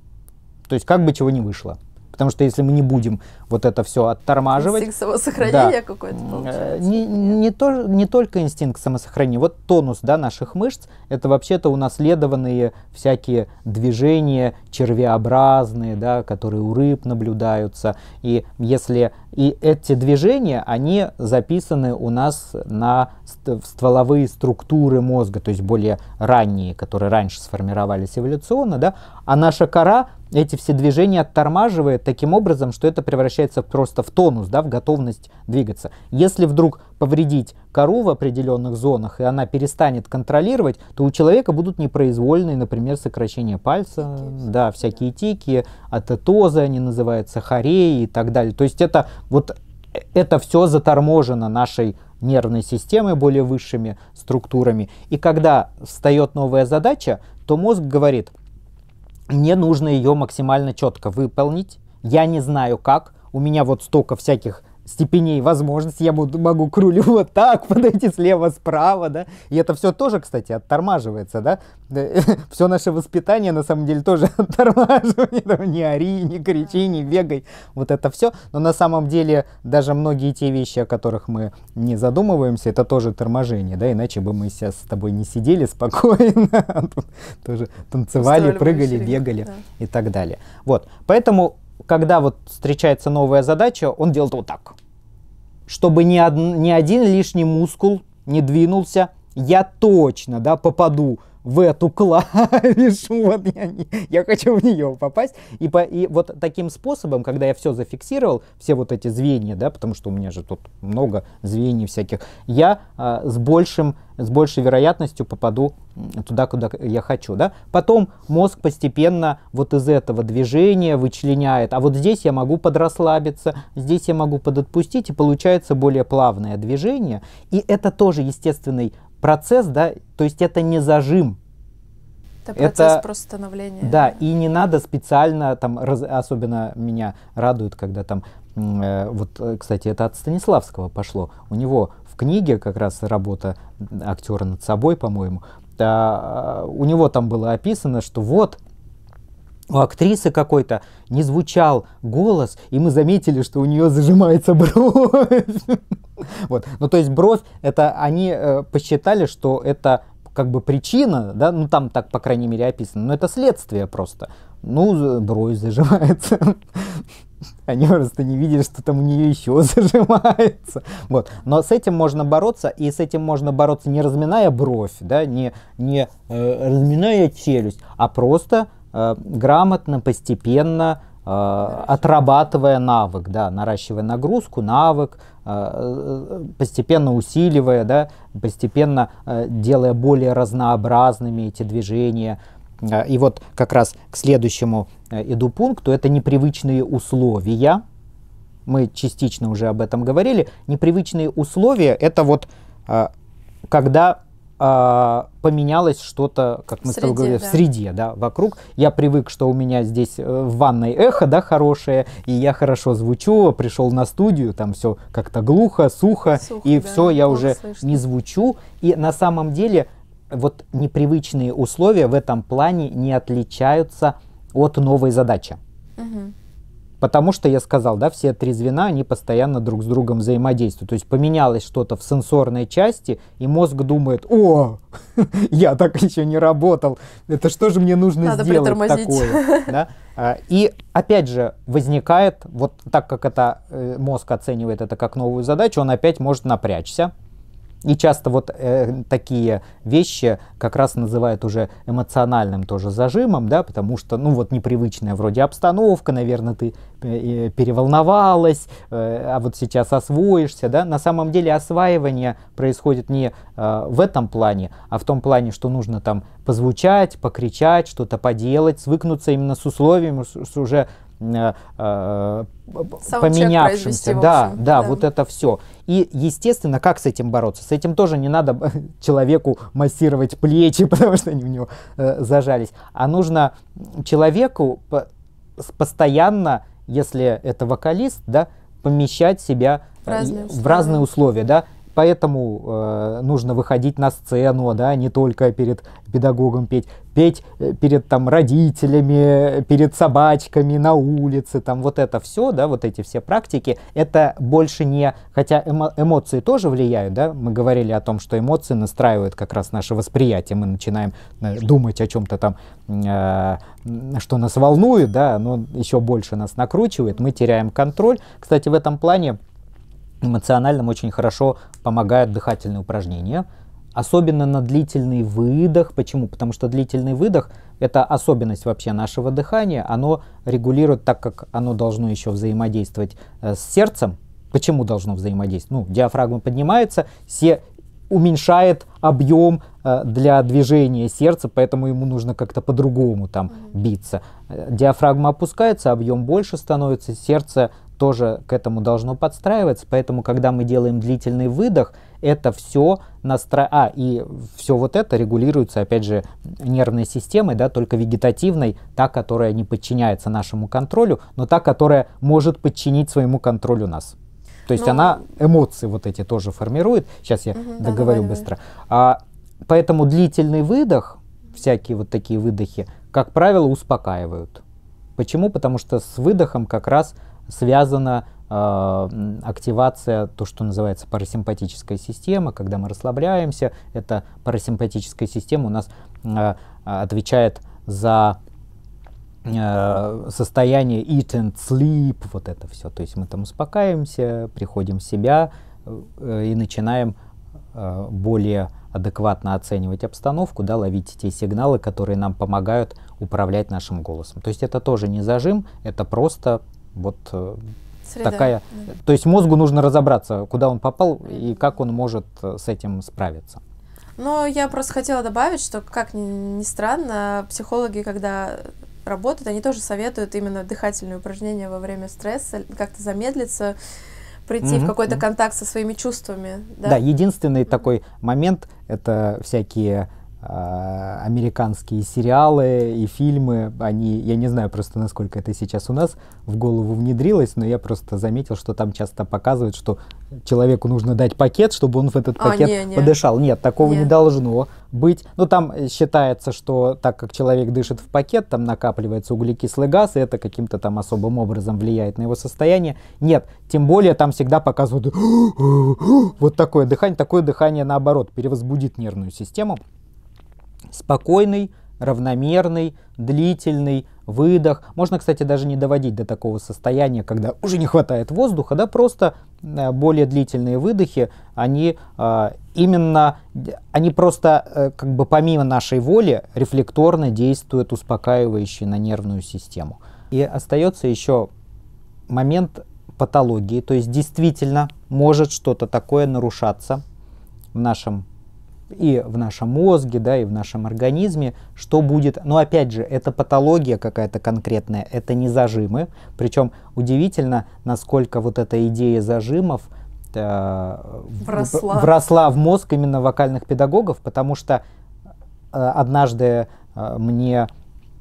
То есть как бы чего не вышло. Потому что если мы не будем вот это все оттормаживать... Инстинкт самосохранения да, какой-то получается. Э, не, не, то, не только инстинкт самосохранения, вот тонус да, наших мышц, это вообще-то унаследованные всякие движения червеобразные, да, которые у рыб наблюдаются. И если и эти движения, они записаны у нас на стволовые структуры мозга, то есть более ранние, которые раньше сформировались эволюционно, да, а наша кора эти все движения оттормаживает таким образом, что это превращается просто в тонус, да, в готовность двигаться. Если вдруг повредить кору в определенных зонах, и она перестанет контролировать, то у человека будут непроизвольные, например, сокращение пальца, тики, да, всякие тики, атетозы они называются, хореи и так далее. То есть это вот э, это все заторможено нашей нервной системой, более высшими структурами. И когда встает новая задача, то мозг говорит – мне нужно ее максимально четко выполнить. Я не знаю как. У меня вот столько всяких степеней возможностей. Я буду, могу к рулю вот так подойти слева, справа, да. И это все тоже, кстати, оттормаживается, да. Все наше воспитание, на самом деле, тоже оттормаживает. Не ори, не кричи, не бегай. Вот это все. Но на самом деле, даже многие те вещи, о которых мы не задумываемся, это тоже торможение, да. Иначе бы мы сейчас с тобой не сидели спокойно, а тоже танцевали, прыгали, бегали и так далее. Вот. Поэтому когда вот встречается новая задача, он делает вот так. Чтобы ни, од- ни один лишний мускул не двинулся, я точно да, попаду в эту клавишу, вот я, не, я хочу в нее попасть. И, по, и вот таким способом, когда я все зафиксировал, все вот эти звенья, да, потому что у меня же тут много звеньев всяких, я а, с, большим, с большей вероятностью попаду туда, куда я хочу, да. Потом мозг постепенно вот из этого движения вычленяет, а вот здесь я могу подрасслабиться, здесь я могу подотпустить, и получается более плавное движение. И это тоже естественный процесс, да, то есть это не зажим. Это процесс это, просто становления. Да, и не надо специально там, раз, особенно меня радует, когда там, э, вот, э, кстати, это от Станиславского пошло. У него в книге как раз работа актера над собой, по-моему, а, у него там было описано, что вот у актрисы какой-то не звучал голос, и мы заметили, что у нее зажимается бровь. Вот. Ну, то есть бровь, это они э, посчитали, что это как бы причина, да, ну там так, по крайней мере, описано, но это следствие просто. Ну, бровь зажимается. Они просто не видели, что там у нее еще зажимается. Вот. Но с этим можно бороться, и с этим можно бороться не разминая бровь, да, не, не э, разминая челюсть, а просто э, грамотно, постепенно, э, отрабатывая навык, да, наращивая нагрузку, навык, Э, постепенно усиливая, да, постепенно э, делая более разнообразными эти движения. Э, и вот как раз к следующему иду пункту, это непривычные условия. Мы частично уже об этом говорили. Непривычные условия – это вот когда а, поменялось что-то, как мы среде, говорили, да. в среде, да, вокруг. Я привык, что у меня здесь э, в ванной эхо, да, хорошее, и я хорошо звучу, пришел на студию, там все как-то глухо, сухо, сухо и да, все, я уже слышно. не звучу. И на самом деле вот непривычные условия в этом плане не отличаются от новой задачи. Угу. Потому что я сказал, да, все три звена, они постоянно друг с другом взаимодействуют. То есть поменялось что-то в сенсорной части, и мозг думает, о, я так еще не работал, это что же мне нужно Надо сделать такое? Да? А, и опять же возникает, вот так как это э, мозг оценивает это как новую задачу, он опять может напрячься, и часто вот э, такие вещи как раз называют уже эмоциональным тоже зажимом, да, потому что, ну вот непривычная вроде обстановка, наверное, ты э, переволновалась, э, а вот сейчас освоишься, да. На самом деле осваивание происходит не э, в этом плане, а в том плане, что нужно там позвучать, покричать, что-то поделать, свыкнуться именно с условиями с, с уже э, э поменявшимся. Да, да, да, вот это все. И, естественно, как с этим бороться? С этим тоже не надо человеку массировать плечи, потому что они у него э, зажались. А нужно человеку постоянно, если это вокалист, да, помещать себя э, в разные условия, в разные условия да, поэтому э, нужно выходить на сцену, да, не только перед педагогом петь, петь э, перед там родителями, перед собачками на улице, там вот это все, да, вот эти все практики, это больше не, хотя эмо, эмоции тоже влияют, да, мы говорили о том, что эмоции настраивают как раз наше восприятие, мы начинаем э, думать о чем-то там, э, что нас волнует, да, но еще больше нас накручивает, мы теряем контроль. Кстати, в этом плане эмоциональным очень хорошо помогают дыхательные упражнения, особенно на длительный выдох. Почему? Потому что длительный выдох – это особенность вообще нашего дыхания. Оно регулирует, так как оно должно еще взаимодействовать э, с сердцем. Почему должно взаимодействовать? Ну, диафрагма поднимается, все уменьшает объем э, для движения сердца, поэтому ему нужно как-то по-другому там биться. Э, диафрагма опускается, объем больше становится, сердце тоже к этому должно подстраиваться, поэтому, когда мы делаем длительный выдох, это все настро... А, и все вот это регулируется, опять же, нервной системой, да, только вегетативной, та, которая не подчиняется нашему контролю, но та, которая может подчинить своему контролю нас. То есть но... Ну, она эмоции вот эти тоже формирует. Сейчас я угу, договорю да, быстро. А, поэтому длительный выдох, всякие вот такие выдохи, как правило, успокаивают. Почему? Потому что с выдохом как раз связана э, активация, то, что называется парасимпатическая система, когда мы расслабляемся, эта парасимпатическая система у нас э, отвечает за э, состояние eat and sleep, вот это все. То есть мы там успокаиваемся, приходим в себя э, и начинаем э, более адекватно оценивать обстановку, да, ловить те сигналы, которые нам помогают управлять нашим голосом. То есть это тоже не зажим, это просто вот э, Среда. такая. То есть мозгу нужно разобраться, куда он попал и как он может э, с этим справиться. Но я просто хотела добавить, что, как ни странно, психологи, когда работают, они тоже советуют именно дыхательные упражнения во время стресса, как-то замедлиться, прийти mm-hmm. в какой-то контакт со своими чувствами. Да, да единственный mm-hmm. такой момент это всякие а, американские сериалы и фильмы, они, я не знаю просто, насколько это сейчас у нас в голову внедрилось, но я просто заметил, что там часто показывают, что человеку нужно дать пакет, чтобы он в этот а, пакет а, не, не. подышал. Нет, такого не. не должно быть. но ну, там считается, что так как человек дышит в пакет, там накапливается углекислый газ, и это каким-то там особым образом влияет на его состояние. Нет, тем более там всегда показывают вот такое дыхание. Такое дыхание, наоборот, перевозбудит нервную систему. Спокойный, равномерный, длительный выдох. Можно, кстати, даже не доводить до такого состояния, когда уже не хватает воздуха, да, просто э, более длительные выдохи, они э, именно, они просто э, как бы помимо нашей воли рефлекторно действуют успокаивающие на нервную систему. И остается еще момент патологии, то есть действительно может что-то такое нарушаться в нашем и в нашем мозге, да, и в нашем организме, что будет. Но опять же, это патология какая-то конкретная, это не зажимы. Причем удивительно, насколько вот эта идея зажимов э, вросла. В, вросла в мозг именно вокальных педагогов, потому что э, однажды э, мне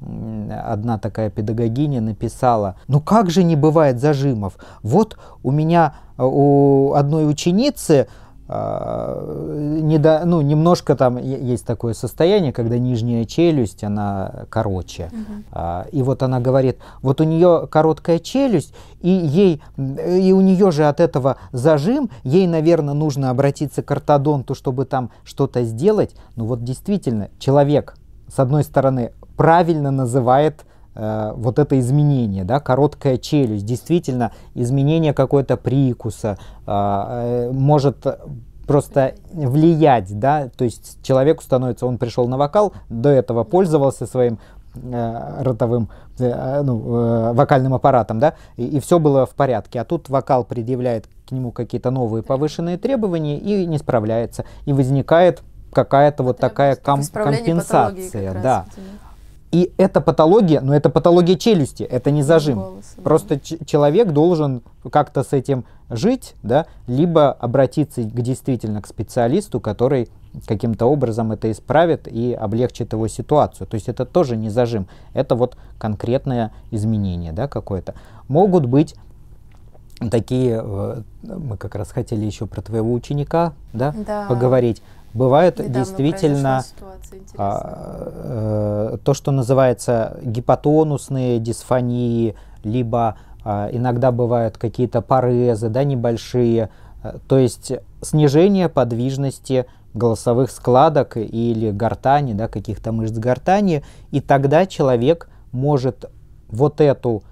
одна такая педагогиня написала, ну как же не бывает зажимов? Вот у меня э, у одной ученицы а, не до, ну, немножко там есть такое состояние, когда нижняя челюсть, она короче. Угу. А, и вот она говорит, вот у нее короткая челюсть, и, ей, э, и у нее же от этого зажим, ей, наверное, нужно обратиться к ортодонту, чтобы там что-то сделать. Ну вот действительно, человек, с одной стороны, правильно называет Э, вот это изменение, да, короткая челюсть, действительно изменение какое-то прикуса а, э, может просто влиять, да, то есть человеку становится, он пришел на вокал, до этого пользовался своим э, ротовым, э, ну, э, вокальным аппаратом, да, и, и все было в порядке, а тут вокал предъявляет к нему какие-то новые повышенные требования и не справляется, и возникает какая-то вот такая ком- компенсация, да. Раз, и это патология, но это патология челюсти, это не зажим. Голос, да. Просто человек должен как-то с этим жить, да, либо обратиться к, действительно к специалисту, который каким-то образом это исправит и облегчит его ситуацию. То есть это тоже не зажим, это вот конкретное изменение да, какое-то. Могут быть такие, э, мы как раз хотели еще про твоего ученика да, да. поговорить. Бывает Недавно действительно а, э, то, что называется гипотонусные дисфонии, либо а, иногда бывают какие-то порезы да, небольшие, э, то есть снижение подвижности голосовых складок или гортани, да, каких-то мышц гортани, и тогда человек может вот эту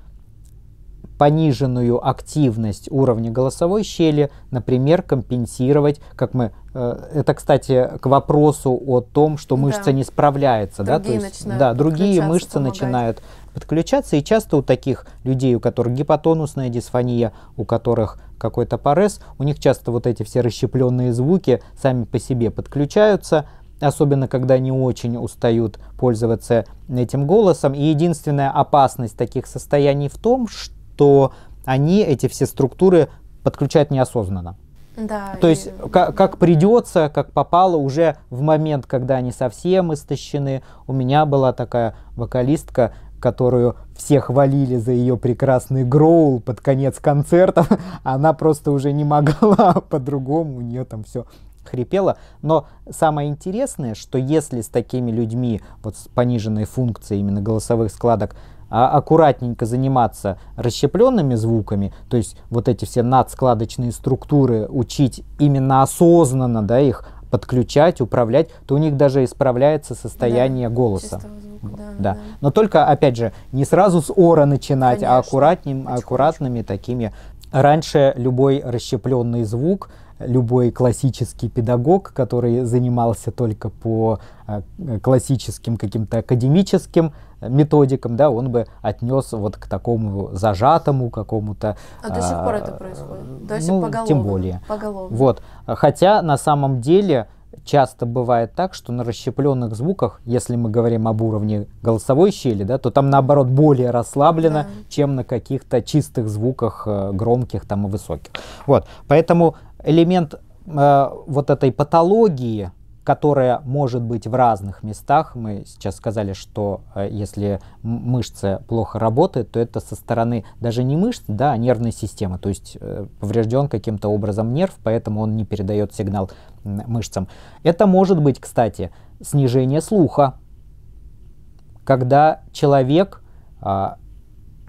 пониженную активность уровня голосовой щели, например, компенсировать, как мы э, это, кстати, к вопросу о том, что мышца да. не справляется, другие да, то есть, да, другие мышцы помогать. начинают подключаться, и часто у таких людей, у которых гипотонусная дисфония, у которых какой-то парез, у них часто вот эти все расщепленные звуки сами по себе подключаются, особенно когда они очень устают пользоваться этим голосом. И единственная опасность таких состояний в том, что что они эти все структуры подключают неосознанно. Да, То и... есть как, как придется, как попало уже в момент, когда они совсем истощены. У меня была такая вокалистка, которую все хвалили за ее прекрасный гроул под конец концерта, она просто уже не могла по-другому, у нее там все хрипело. Но самое интересное, что если с такими людьми, вот с пониженной функцией именно голосовых складок, а аккуратненько заниматься расщепленными звуками, то есть вот эти все надскладочные структуры учить именно осознанно, да, их подключать, управлять, то у них даже исправляется состояние да, голоса. Звука, да, да. да. Но только, опять же, не сразу с ора начинать, а Конечно, а аккуратным, аккуратными такими. Раньше любой расщепленный звук – любой классический педагог, который занимался только по э, классическим каким-то академическим методикам, да, он бы отнес вот к такому зажатому какому-то. А до сих пор это а, происходит? До сих ну, поголовно. Тем более. Поголовно. Вот. Хотя на самом деле часто бывает так, что на расщепленных звуках, если мы говорим об уровне голосовой щели, да, то там наоборот более расслаблено, да. чем на каких-то чистых звуках э, громких там и высоких. Вот, поэтому элемент э, вот этой патологии которая может быть в разных местах. Мы сейчас сказали, что э, если мышца плохо работает, то это со стороны даже не мышцы, да, а нервной системы. То есть э, поврежден каким-то образом нерв, поэтому он не передает сигнал мышцам. Это может быть, кстати, снижение слуха, когда человек а,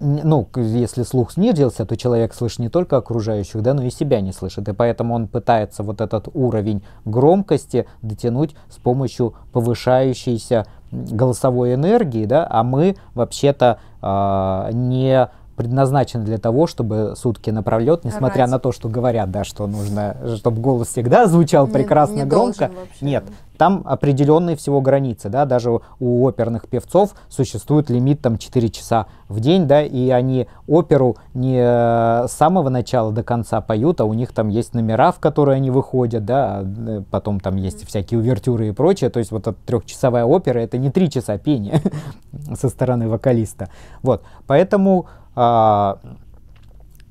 ну, если слух снизился, то человек слышит не только окружающих, да, но и себя не слышит. И поэтому он пытается вот этот уровень громкости дотянуть с помощью повышающейся голосовой энергии, да, а мы вообще-то э, не предназначен для того, чтобы сутки напролет, несмотря Орать. на то, что говорят, да, что нужно, чтобы голос всегда звучал не, прекрасно не громко. Нет, там определенные всего границы, да, даже у оперных певцов существует лимит там 4 часа в день, да, и они оперу не э, с самого начала до конца поют, а у них там есть номера, в которые они выходят, да, а э, потом там есть всякие увертюры и прочее, то есть вот эта трехчасовая опера это не три часа пения со стороны вокалиста, вот, поэтому а,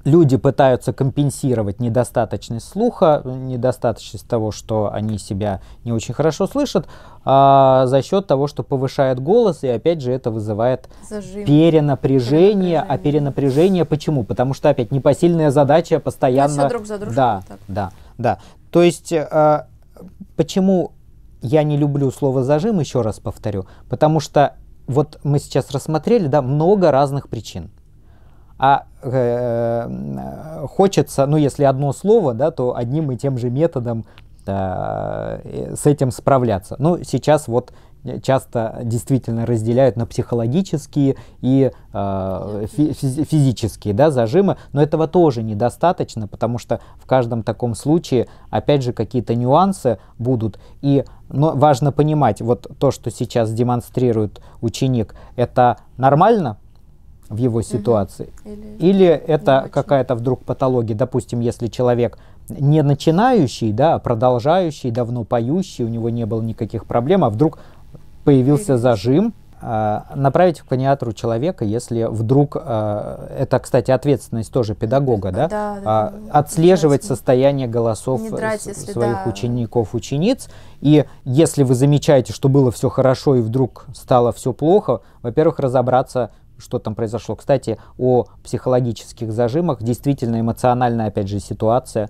люди пытаются компенсировать недостаточность слуха, недостаточность того, что они себя не очень хорошо слышат, а за счет того, что повышает голос, и опять же это вызывает перенапряжение. перенапряжение. А перенапряжение почему? Потому что опять непосильная задача постоянно... друг за дружкой. Да, так. да, да. То есть э, почему я не люблю слово зажим, еще раз повторю, потому что вот мы сейчас рассмотрели, да, много разных причин а э, э, хочется, ну если одно слово, да, то одним и тем же методом да, э, э, с этим справляться. Ну сейчас вот часто действительно разделяют на психологические и э, фи физические да, зажимы, но этого тоже недостаточно, потому что в каждом таком случае, опять же, какие-то нюансы будут. И но важно понимать, вот то, что сейчас демонстрирует ученик, это нормально, в его ситуации. Угу. Или, Или это какая-то вдруг патология, допустим, если человек не начинающий, да, а продолжающий, давно поющий, у него не было никаких проблем, а вдруг появился Или... зажим, а, направить к паниатру человека, если вдруг, а, это, кстати, ответственность тоже педагога, да, да, да а отслеживать состояние голосов драть, своих да. учеников, учениц, и если вы замечаете, что было все хорошо и вдруг стало все плохо, во-первых, разобраться, что там произошло. Кстати, о психологических зажимах. Действительно эмоциональная, опять же, ситуация,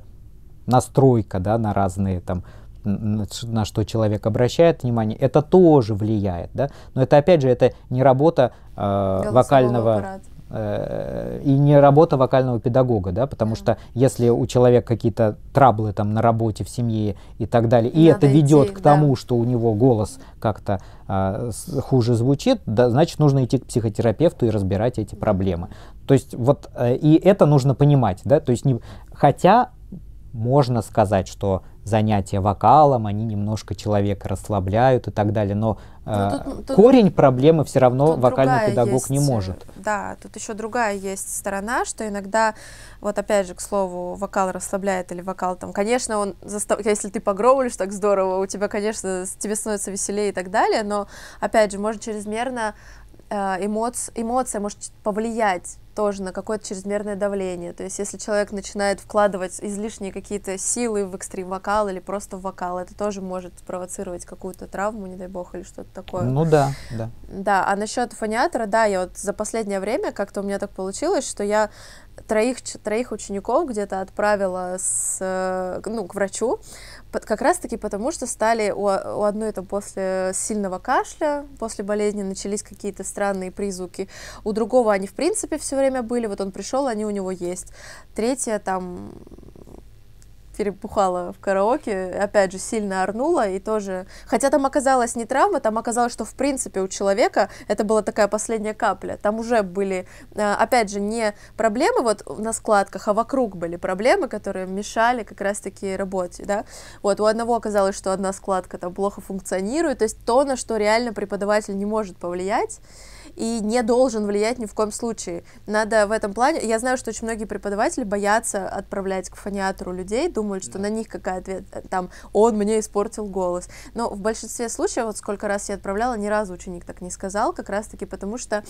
настройка да, на разные там на что человек обращает внимание, это тоже влияет, да. Но это опять же это не работа э, вокального аппарата и не работа вокального педагога, да, потому что если у человека какие-то траблы там на работе, в семье и так далее, и Надо это ведет идти, к тому, да. что у него голос как-то а, с, хуже звучит, да, значит нужно идти к психотерапевту и разбирать эти проблемы. То есть вот э, и это нужно понимать, да, то есть не, хотя можно сказать, что занятия вокалом, они немножко человека расслабляют и так далее, но ну, э, тут, ну, тут, корень проблемы все равно вокальный педагог есть, не может. Э, да, тут еще другая есть сторона, что иногда, вот опять же, к слову, вокал расслабляет или вокал там, конечно, он застав... если ты погровлишь так здорово, у тебя, конечно, тебе становится веселее и так далее, но опять же, можно чрезмерно Э, эмоци... эмоция может повлиять тоже на какое-то чрезмерное давление. То есть если человек начинает вкладывать излишние какие-то силы в экстрим-вокал или просто в вокал, это тоже может спровоцировать какую-то травму, не дай бог, или что-то такое. Ну да, да. Да, а насчет фониатора, да, я вот за последнее время как-то у меня так получилось, что я троих, троих учеников где-то отправила с, э, ну, к врачу, как раз-таки потому, что стали у, у одной там после сильного кашля, после болезни начались какие-то странные призвуки, у другого они в принципе все время были, вот он пришел, они у него есть, третья там перепухала в караоке, опять же, сильно орнула и тоже... Хотя там оказалась не травма, там оказалось, что в принципе у человека это была такая последняя капля. Там уже были, э, опять же, не проблемы вот на складках, а вокруг были проблемы, которые мешали как раз-таки работе, да. Вот, у одного оказалось, что одна складка там плохо функционирует, то есть то, на что реально преподаватель не может повлиять, и не должен влиять ни в коем случае. Надо в этом плане... Я знаю, что очень многие преподаватели боятся отправлять к фониатору людей, думают, что да. на них какая ответ, э, там, он мне испортил голос. Но в большинстве случаев, вот сколько раз я отправляла, ни разу ученик так не сказал, как раз-таки потому что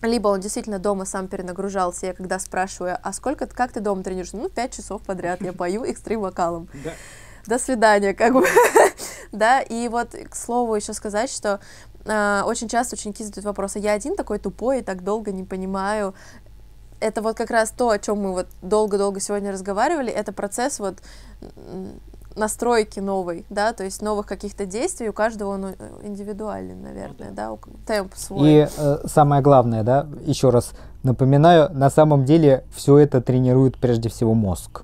либо он действительно дома сам перенагружался, я когда спрашиваю, а сколько, как ты дома тренируешься? Ну, пять часов подряд я пою экстрим-вокалом. До свидания, как бы. да, и вот, к слову, еще сказать, что а, очень часто ученики задают вопрос, а я один такой тупой и так долго не понимаю. Это вот как раз то, о чем мы вот долго-долго сегодня разговаривали, это процесс вот настройки новой, да, то есть новых каких-то действий, у каждого он э, индивидуальный, наверное, ну да, темп свой. И э, самое главное, да, еще раз напоминаю, на самом деле все это тренирует прежде всего мозг.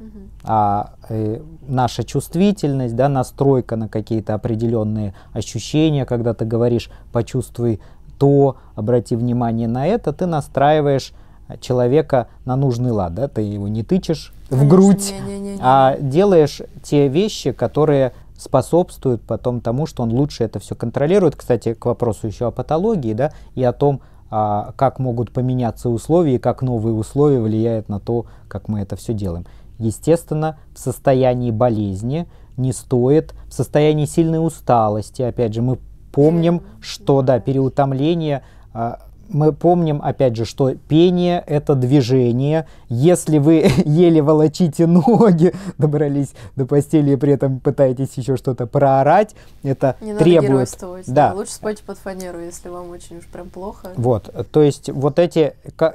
Угу а, э, наша чувствительность, да, настройка на какие-то определенные ощущения, когда ты говоришь «почувствуй то», «обрати внимание на это», ты настраиваешь человека на нужный лад, да, ты его не тычешь Конечно, в грудь, не, не, не, а делаешь те вещи, которые способствуют потом тому, что он лучше это все контролирует. Кстати, к вопросу еще о патологии, да, и о том, а, как могут поменяться условия и как новые условия влияют на то, как мы это все делаем естественно, в состоянии болезни, не стоит, в состоянии сильной усталости, опять же, мы помним, что, да, переутомление, а, мы помним, опять же, что пение – это движение. Если вы еле волочите ноги, добрались до постели и при этом пытаетесь еще что-то проорать, это Не требует... Надо да. Лучше спать под фанеру, если вам очень уж прям плохо. Вот, то есть вот эти э,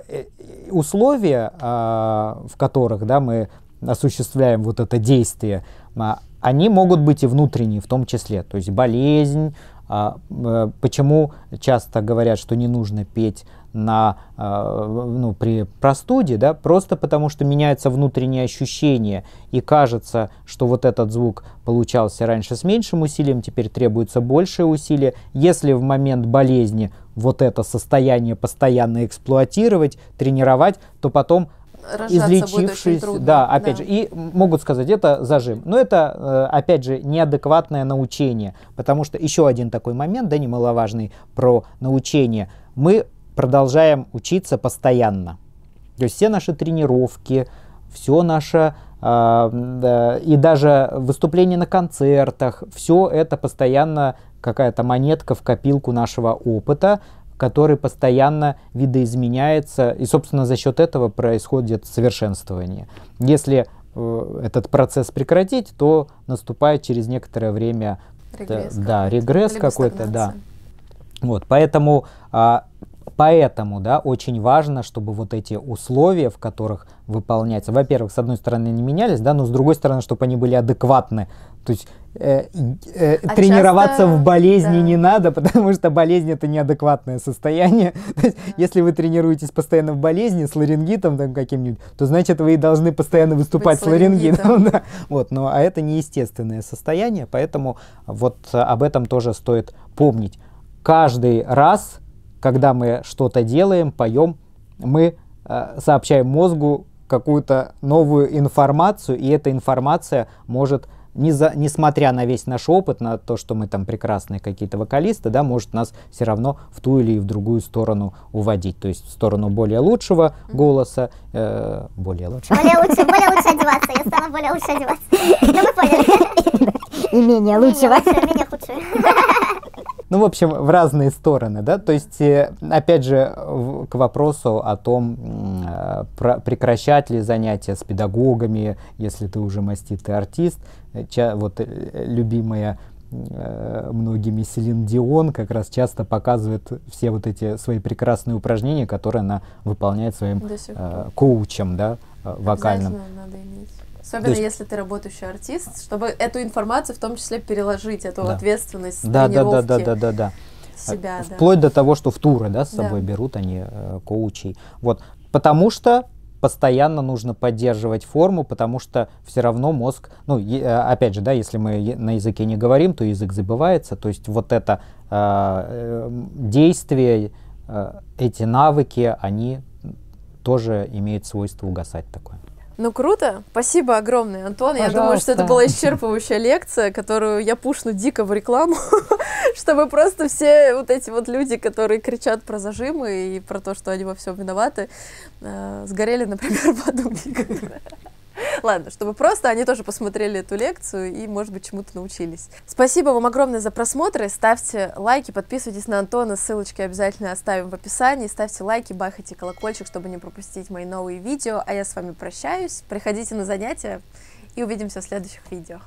условия, а, в которых да, мы осуществляем вот это действие, а, они могут быть и внутренние в том числе, то есть болезнь, а, э, почему часто говорят, что не нужно петь на, а, ну, при простуде, да, просто потому что меняется внутреннее ощущение, и кажется, что вот этот звук получался раньше с меньшим усилием, теперь требуется большее усилие. Если в момент болезни вот это состояние постоянно эксплуатировать, тренировать, то потом излечившись, да, опять да. же, и могут сказать, это зажим. Но это, э, опять же, неадекватное научение, потому что еще один такой момент, да, немаловажный, про научение. Мы продолжаем учиться постоянно. То есть все наши тренировки, все наше э, и даже выступления на концертах, все это постоянно какая-то монетка в копилку нашего опыта, который постоянно видоизменяется, и, собственно, за счет этого происходит совершенствование. Если э, этот процесс прекратить, то наступает через некоторое время э, регресс, да, да, регресс какой-то, да. Вот, поэтому, а, поэтому, да, очень важно, чтобы вот эти условия, в которых выполняется, во-первых, с одной стороны не менялись, да, но с другой стороны, чтобы они были адекватны. То есть э, э, а тренироваться часто... в болезни да. не надо, потому что болезнь это неадекватное состояние. То есть, да. если вы тренируетесь постоянно в болезни с ларингитом там, каким-нибудь, то значит вы и должны постоянно выступать с ларингитом. да. вот, но, а это неестественное состояние, поэтому вот э, об этом тоже стоит помнить. Каждый раз, когда мы что-то делаем, поем, мы э, сообщаем мозгу какую-то новую информацию, и эта информация может не за, несмотря на весь наш опыт, на то, что мы там прекрасные какие-то вокалисты, да, может нас все равно в ту или в другую сторону уводить. То есть в сторону более лучшего голоса, э, более лучшего. Более лучше, более лучше одеваться, я стану более лучше одеваться. Ну, вы поняли. И менее лучшего. Менее худшего. Ну, в общем, в разные стороны, да. То есть, э, опять же, к вопросу о том, э, прекращать ли занятия с педагогами, если ты уже маститый артист. Э, вот любимая многими Селин Дион как раз часто показывает все вот эти свои прекрасные упражнения, которые она выполняет своим э, коучем, да, вокальным. Обязательно надо иметь. Особенно есть... если ты работающий артист, чтобы эту информацию в том числе переложить, эту да. ответственность, да, Да, да, да, да, да, да. Себя, а, Вплоть да. до того, что в туры да, с собой да. берут они э, коучей. Вот. Потому что постоянно нужно поддерживать форму, потому что все равно мозг, ну, э, опять же, да, если мы на языке не говорим, то язык забывается, то есть вот это а, э, действие, э, эти навыки, они тоже имеют свойство угасать такое. Ну круто, спасибо огромное, Антон. Пожалуйста. Я думаю, что это была исчерпывающая лекция, которую я пушну дико в рекламу, чтобы просто все вот эти вот люди, которые кричат про зажимы и про то, что они во всем виноваты, э, сгорели, например, в Ладно, чтобы просто они тоже посмотрели эту лекцию и, может быть, чему-то научились. Спасибо вам огромное за просмотры. Ставьте лайки, подписывайтесь на Антона. Ссылочки обязательно оставим в описании. Ставьте лайки, бахайте колокольчик, чтобы не пропустить мои новые видео. А я с вами прощаюсь. Приходите на занятия и увидимся в следующих видео.